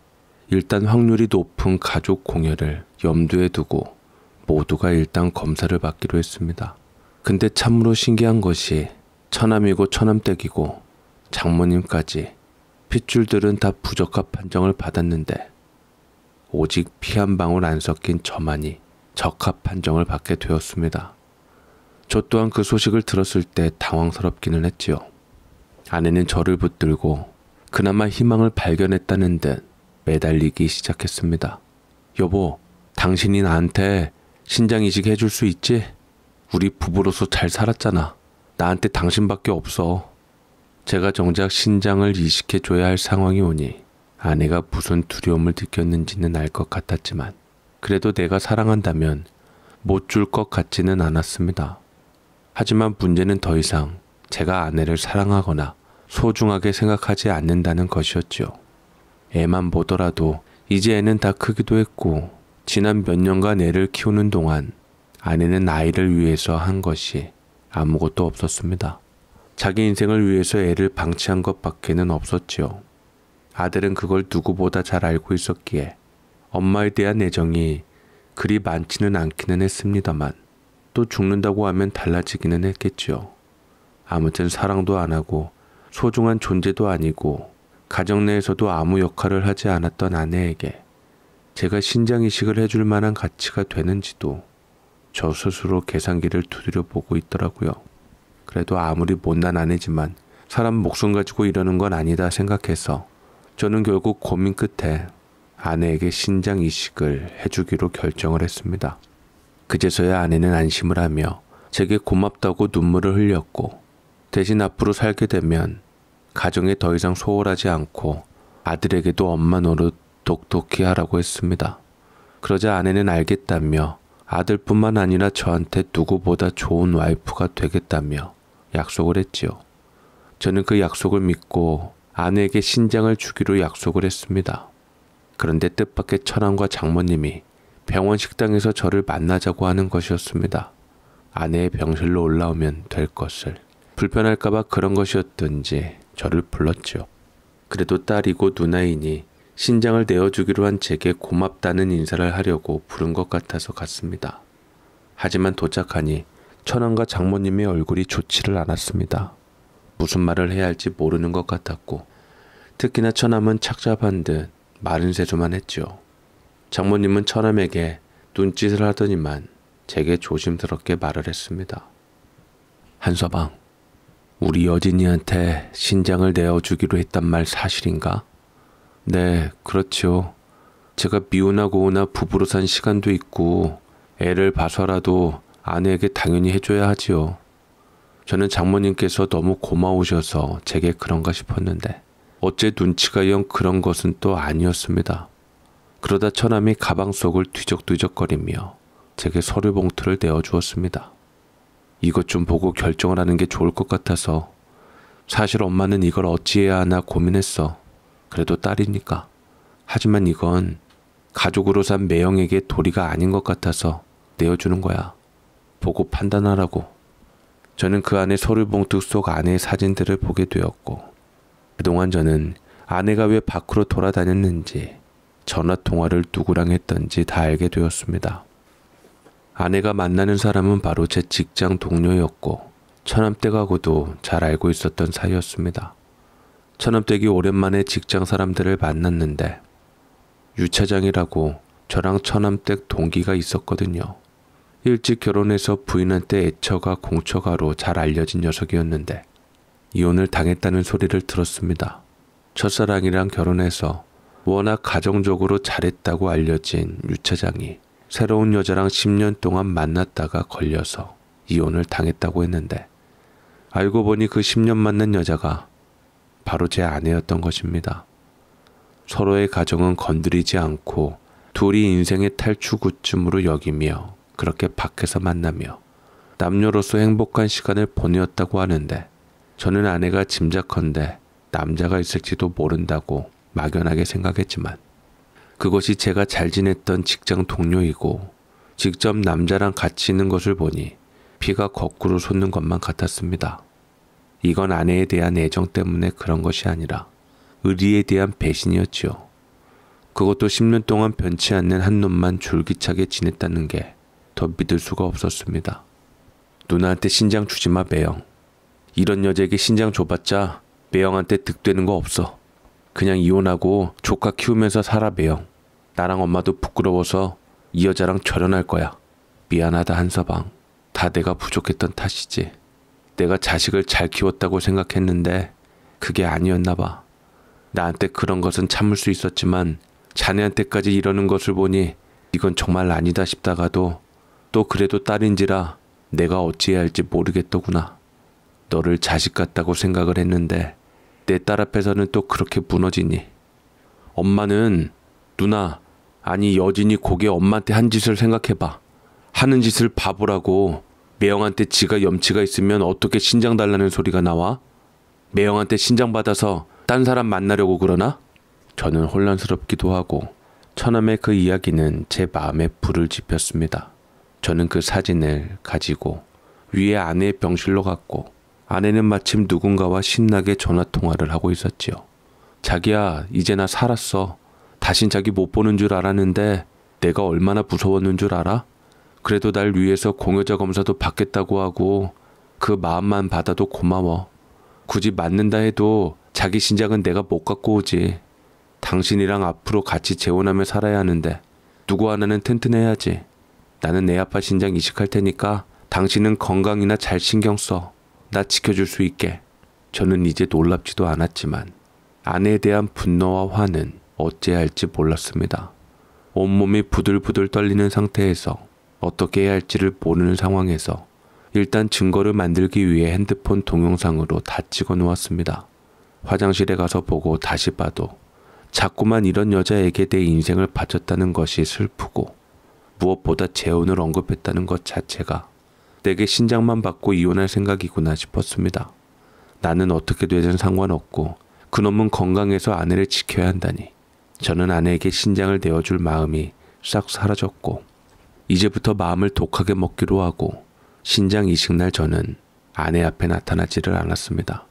일단 확률이 높은 가족 공여를 염두에 두고 모두가 일단 검사를 받기로 했습니다. 근데 참으로 신기한 것이 처남이고 처남댁이고 장모님까지 핏줄들은 다 부적합 판정을 받았는데 오직 피 한 방울 안 섞인 저만이 적합 판정을 받게 되었습니다. 저 또한 그 소식을 들었을 때 당황스럽기는 했지요. 아내는 저를 붙들고 그나마 희망을 발견했다는 듯 매달리기 시작했습니다. 여보, 당신이 나한테 신장 이식 해줄 수 있지? 우리 부부로서 잘 살았잖아. 나한테 당신밖에 없어. 제가 정작 신장을 이식해줘야 할 상황이 오니 아내가 무슨 두려움을 느꼈는지는 알 것 같았지만 그래도 내가 사랑한다면 못 줄 것 같지는 않았습니다. 하지만 문제는 더 이상 제가 아내를 사랑하거나 소중하게 생각하지 않는다는 것이었지요. 애만 보더라도 이제 애는 다 크기도 했고 지난 몇 년간 애를 키우는 동안 아내는 아이를 위해서 한 것이 아무것도 없었습니다. 자기 인생을 위해서 애를 방치한 것밖에는 없었지요. 아들은 그걸 누구보다 잘 알고 있었기에 엄마에 대한 애정이 그리 많지는 않기는 했습니다만 또 죽는다고 하면 달라지기는 했겠지요. 아무튼 사랑도 안 하고 소중한 존재도 아니고 가정 내에서도 아무 역할을 하지 않았던 아내에게 제가 신장 이식을 해줄 만한 가치가 되는지도 저 스스로 계산기를 두드려 보고 있더라고요. 그래도 아무리 못난 아내지만 사람 목숨 가지고 이러는 건 아니다 생각해서 저는 결국 고민 끝에 아내에게 신장 이식을 해주기로 결정을 했습니다. 그제서야 아내는 안심을 하며 제게 고맙다고 눈물을 흘렸고 대신 앞으로 살게 되면 가정에 더 이상 소홀하지 않고 아들에게도 엄마 노릇 똑똑히 하라고 했습니다. 그러자 아내는 알겠다며 아들뿐만 아니라 저한테 누구보다 좋은 와이프가 되겠다며 약속을 했지요. 저는 그 약속을 믿고 아내에게 신장을 주기로 약속을 했습니다. 그런데 뜻밖의 천왕과 장모님이 병원 식당에서 저를 만나자고 하는 것이었습니다. 아내의 병실로 올라오면 될 것을 불편할까봐 그런 것이었든지 저를 불렀지요. 그래도 딸이고 누나이니 신장을 내어주기로 한 제게 고맙다는 인사를 하려고 부른 것 같아서 갔습니다. 하지만 도착하니 천원과 장모님의 얼굴이 좋지를 않았습니다. 무슨 말을 해야 할지 모르는 것 같았고 특히나 천함은 착잡한 듯 마른 새조만 했지요. 장모님은 천함에게 눈짓을 하더니만 제게 조심스럽게 말을 했습니다. 한서방, 우리 여진이한테 신장을 내어주기로 했단 말 사실인가? 네, 그렇지요. 제가 미우나 고우나 부부로 산 시간도 있고 애를 봐서라도 아내에게 당연히 해줘야 하지요. 저는 장모님께서 너무 고마우셔서 제게 그런가 싶었는데 어째 눈치가 영 그런 것은 또 아니었습니다. 그러다 처남이 가방 속을 뒤적뒤적거리며 제게 서류 봉투를 내어주었습니다. 이것 좀 보고 결정을 하는 게 좋을 것 같아서 사실 엄마는 이걸 어찌해야 하나 고민했어. 그래도 딸이니까. 하지만 이건 가족으로 산 매형에게 도리가 아닌 것 같아서 내어주는 거야. 보고 판단하라고. 저는 그 안에 서류봉투 속 아내의 사진들을 보게 되었고, 그동안 저는 아내가 왜 밖으로 돌아다녔는지, 전화통화를 누구랑 했던지 다 알게 되었습니다. 아내가 만나는 사람은 바로 제 직장 동료였고, 천암때 가고도 잘 알고 있었던 사이였습니다. 천암댁이 오랜만에 직장 사람들을 만났는데 유차장이라고 저랑 천암댁 동기가 있었거든요. 일찍 결혼해서 부인한테 애처가 공처가로 잘 알려진 녀석이었는데 이혼을 당했다는 소리를 들었습니다. 첫사랑이랑 결혼해서 워낙 가정적으로 잘했다고 알려진 유차장이 새로운 여자랑 10년 동안 만났다가 걸려서 이혼을 당했다고 했는데 알고 보니 그 10년 만난 여자가 바로 제 아내였던 것입니다. 서로의 가정은 건드리지 않고 둘이 인생의 탈출구쯤으로 여기며 그렇게 밖에서 만나며 남녀로서 행복한 시간을 보내었다고 하는데 저는 아내가 짐작컨대 남자가 있을지도 모른다고 막연하게 생각했지만 그것이 제가 잘 지냈던 직장 동료이고 직접 남자랑 같이 있는 것을 보니 피가 거꾸로 솟는 것만 같았습니다. 이건 아내에 대한 애정 때문에 그런 것이 아니라 의리에 대한 배신이었지요. 그것도 10년 동안 변치 않는 한 놈만 줄기차게 지냈다는 게 더 믿을 수가 없었습니다. 누나한테 신장 주지 마, 배영 이런 여자에게 신장 줘봤자 배영한테 득되는 거 없어. 그냥 이혼하고 조카 키우면서 살아, 배영 나랑 엄마도 부끄러워서 이 여자랑 절연할 거야. 미안하다, 한서방. 다 내가 부족했던 탓이지. 내가 자식을 잘 키웠다고 생각했는데 그게 아니었나 봐. 나한테 그런 것은 참을 수 있었지만 자네한테까지 이러는 것을 보니 이건 정말 아니다 싶다가도 또 그래도 딸인지라 내가 어찌해야 할지 모르겠더구나. 너를 자식 같다고 생각을 했는데 내 딸 앞에서는 또 그렇게 무너지니. 엄마는 누나 아니 여진이 고개 엄마한테 한 짓을 생각해봐. 하는 짓을 바보라고 매형한테 지가 염치가 있으면 어떻게 신장 달라는 소리가 나와? 매형한테 신장 받아서 딴 사람 만나려고 그러나? 저는 혼란스럽기도 하고 처남의 그 이야기는 제 마음에 불을 지폈습니다. 저는 그 사진을 가지고 위에 아내의 병실로 갔고 아내는 마침 누군가와 신나게 전화통화를 하고 있었지요. 자기야 이제 나 살았어. 다신 자기 못 보는 줄 알았는데 내가 얼마나 무서웠는 줄 알아? 그래도 날 위해서 공여자 검사도 받겠다고 하고 그 마음만 받아도 고마워. 굳이 맞는다 해도 자기 신작은 내가 못 갖고 오지. 당신이랑 앞으로 같이 재혼하며 살아야 하는데 누구 하나는 튼튼해야지. 나는 내 아빠 신장 이식할 테니까 당신은 건강이나 잘 신경 써. 나 지켜줄 수 있게. 저는 이제 놀랍지도 않았지만 아내에 대한 분노와 화는 어찌 할지 몰랐습니다. 온몸이 부들부들 떨리는 상태에서 어떻게 해야 할지를 모르는 상황에서 일단 증거를 만들기 위해 핸드폰 동영상으로 다 찍어 놓았습니다. 화장실에 가서 보고 다시 봐도 자꾸만 이런 여자에게 내 인생을 바쳤다는 것이 슬프고 무엇보다 재혼을 언급했다는 것 자체가 내게 신장만 받고 이혼할 생각이구나 싶었습니다. 나는 어떻게 되든 상관없고 그놈은 건강해서 아내를 지켜야 한다니 저는 아내에게 신장을 내어줄 마음이 싹 사라졌고 이제부터 마음을 독하게 먹기로 하고 신장 이식날 저는 아내 앞에 나타나지를 않았습니다.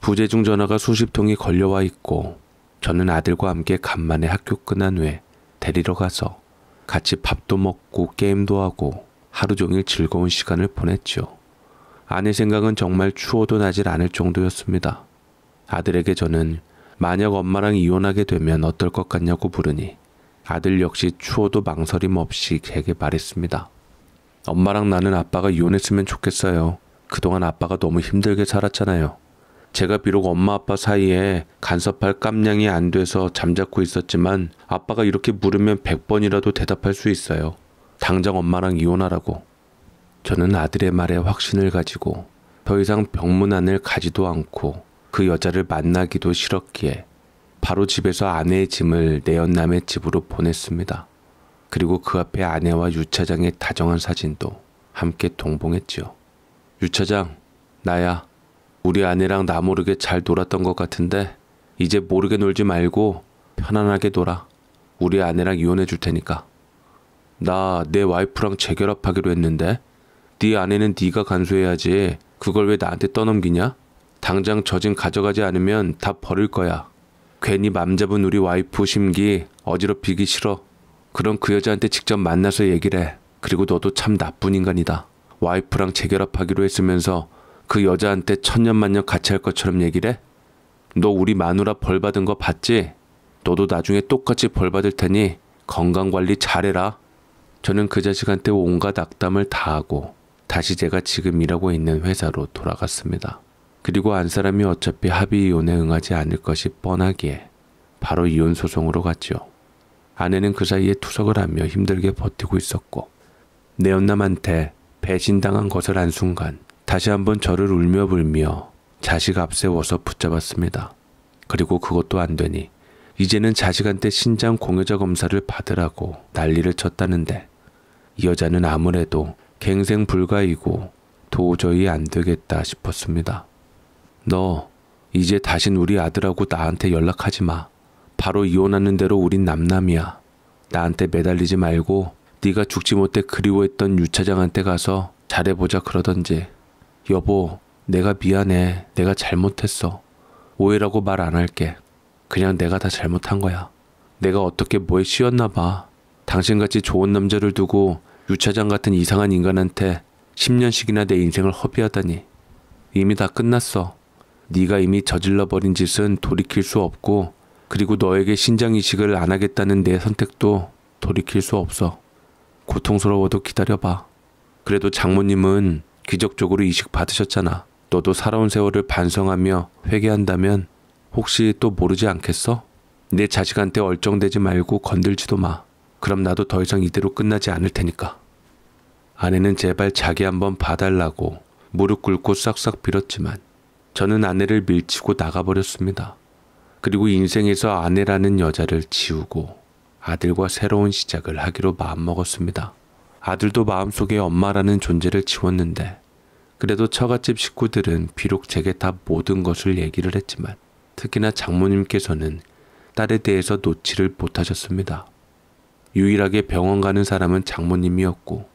부재중 전화가 수십 통이 걸려와 있고 저는 아들과 함께 간만에 학교 끝난 후에 데리러 가서 같이 밥도 먹고 게임도 하고 하루 종일 즐거운 시간을 보냈죠. 아내 생각은 정말 추워도 나질 않을 정도였습니다. 아들에게 저는 만약 엄마랑 이혼하게 되면 어떨 것 같냐고 부르니 아들 역시 추호도 망설임 없이 제게 말했습니다. 엄마랑 나는 아빠가 이혼했으면 좋겠어요. 그동안 아빠가 너무 힘들게 살았잖아요. 제가 비록 엄마 아빠 사이에 간섭할 깜냥이 안 돼서 잠자코 있었지만 아빠가 이렇게 물으면 100번이라도 대답할 수 있어요. 당장 엄마랑 이혼하라고. 저는 아들의 말에 확신을 가지고 더 이상 병문 안을 가지도 않고 그 여자를 만나기도 싫었기에 바로 집에서 아내의 짐을 내연남의 집으로 보냈습니다. 그리고 그 앞에 아내와 유차장의 다정한 사진도 함께 동봉했지요. 유차장, 나야. 우리 아내랑 나 모르게 잘 놀았던 것 같은데 이제 모르게 놀지 말고 편안하게 놀아. 우리 아내랑 이혼해 줄 테니까. 나 내 와이프랑 재결합하기로 했는데 네 아내는 네가 간수해야지. 그걸 왜 나한테 떠넘기냐? 당장 저 짐 가져가지 않으면 다 버릴 거야. 괜히 맘 잡은 우리 와이프 심기 어지럽히기 싫어. 그럼 그 여자한테 직접 만나서 얘기를 해. 그리고 너도 참 나쁜 인간이다. 와이프랑 재결합하기로 했으면서 그 여자한테 천년만년 같이 할 것처럼 얘기를 해? 너 우리 마누라 벌 받은 거 봤지? 너도 나중에 똑같이 벌 받을 테니 건강관리 잘해라. 저는 그 자식한테 온갖 악담을 다하고 다시 제가 지금 일하고 있는 회사로 돌아갔습니다. 그리고 안 사람이 어차피 합의 이혼에 응하지 않을 것이 뻔하기에 바로 이혼 소송으로 갔지요. 아내는 그 사이에 투석을 하며 힘들게 버티고 있었고 내 연남한테 배신당한 것을 한 순간 다시 한번 저를 울며 불며 자식 앞세워서 붙잡았습니다. 그리고 그것도 안 되니 이제는 자식한테 신장 공여자 검사를 받으라고 난리를 쳤다는데 이 여자는 아무래도 갱생 불가이고 도저히 안 되겠다 싶었습니다. 너 이제 다신 우리 아들하고 나한테 연락하지 마. 바로 이혼하는 대로 우린 남남이야. 나한테 매달리지 말고 네가 죽지 못해 그리워했던 유차장한테 가서 잘해보자 그러던지. 여보, 내가 미안해. 내가 잘못했어. 오해라고 말 안 할게. 그냥 내가 다 잘못한 거야. 내가 어떻게 뭐에 씌었나 봐. 당신같이 좋은 남자를 두고 유차장 같은 이상한 인간한테 10년씩이나 내 인생을 허비하다니. 이미 다 끝났어. 네가 이미 저질러 버린 짓은 돌이킬 수 없고 그리고 너에게 신장 이식을 안 하겠다는 내 선택도 돌이킬 수 없어. 고통스러워도 기다려봐. 그래도 장모님은 기적적으로 이식 받으셨잖아. 너도 살아온 세월을 반성하며 회개한다면 혹시 또 모르지 않겠어? 내 자식한테 얼쩡대지 말고 건들지도 마. 그럼 나도 더 이상 이대로 끝나지 않을 테니까. 아내는 제발 자기 한번 봐달라고 무릎 꿇고 싹싹 빌었지만 저는 아내를 밀치고 나가버렸습니다. 그리고 인생에서 아내라는 여자를 지우고 아들과 새로운 시작을 하기로 마음먹었습니다. 아들도 마음속에 엄마라는 존재를 지웠는데 그래도 처갓집 식구들은 비록 제게 다 모든 것을 얘기를 했지만 특히나 장모님께서는 딸에 대해서 놓치를 못하셨습니다. 유일하게 병원 가는 사람은 장모님이었고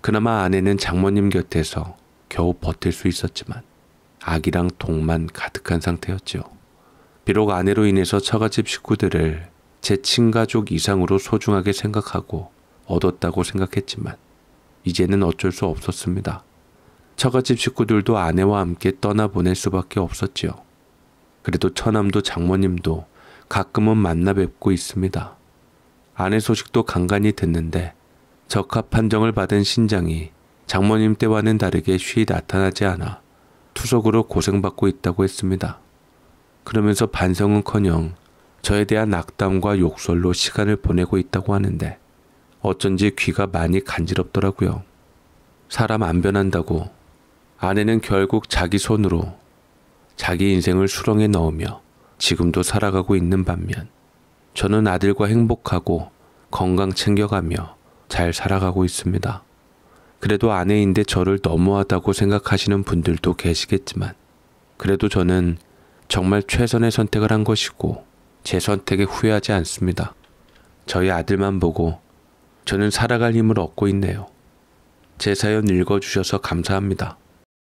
그나마 아내는 장모님 곁에서 겨우 버틸 수 있었지만 악이랑 독만 가득한 상태였지요. 비록 아내로 인해서 처갓집 식구들을 제 친가족 이상으로 소중하게 생각하고 얻었다고 생각했지만 이제는 어쩔 수 없었습니다. 처갓집 식구들도 아내와 함께 떠나보낼 수밖에 없었지요. 그래도 처남도 장모님도 가끔은 만나 뵙고 있습니다. 아내 소식도 간간히 듣는데 적합 판정을 받은 신장이 장모님 때와는 다르게 쉬 나타나지 않아 투석으로 고생받고 있다고 했습니다. 그러면서 반성은커녕 저에 대한 낙담과 욕설로 시간을 보내고 있다고 하는데 어쩐지 귀가 많이 간지럽더라고요. 사람 안 변한다고 아내는 결국 자기 손으로 자기 인생을 수렁에 넣으며 지금도 살아가고 있는 반면 저는 아들과 행복하고 건강 챙겨가며 잘 살아가고 있습니다. 그래도 아내인데 저를 너무하다고 생각하시는 분들도 계시겠지만, 그래도 저는 정말 최선의 선택을 한 것이고, 제 선택에 후회하지 않습니다. 저희 아들만 보고 저는 살아갈 힘을 얻고 있네요. 제 사연 읽어주셔서 감사합니다.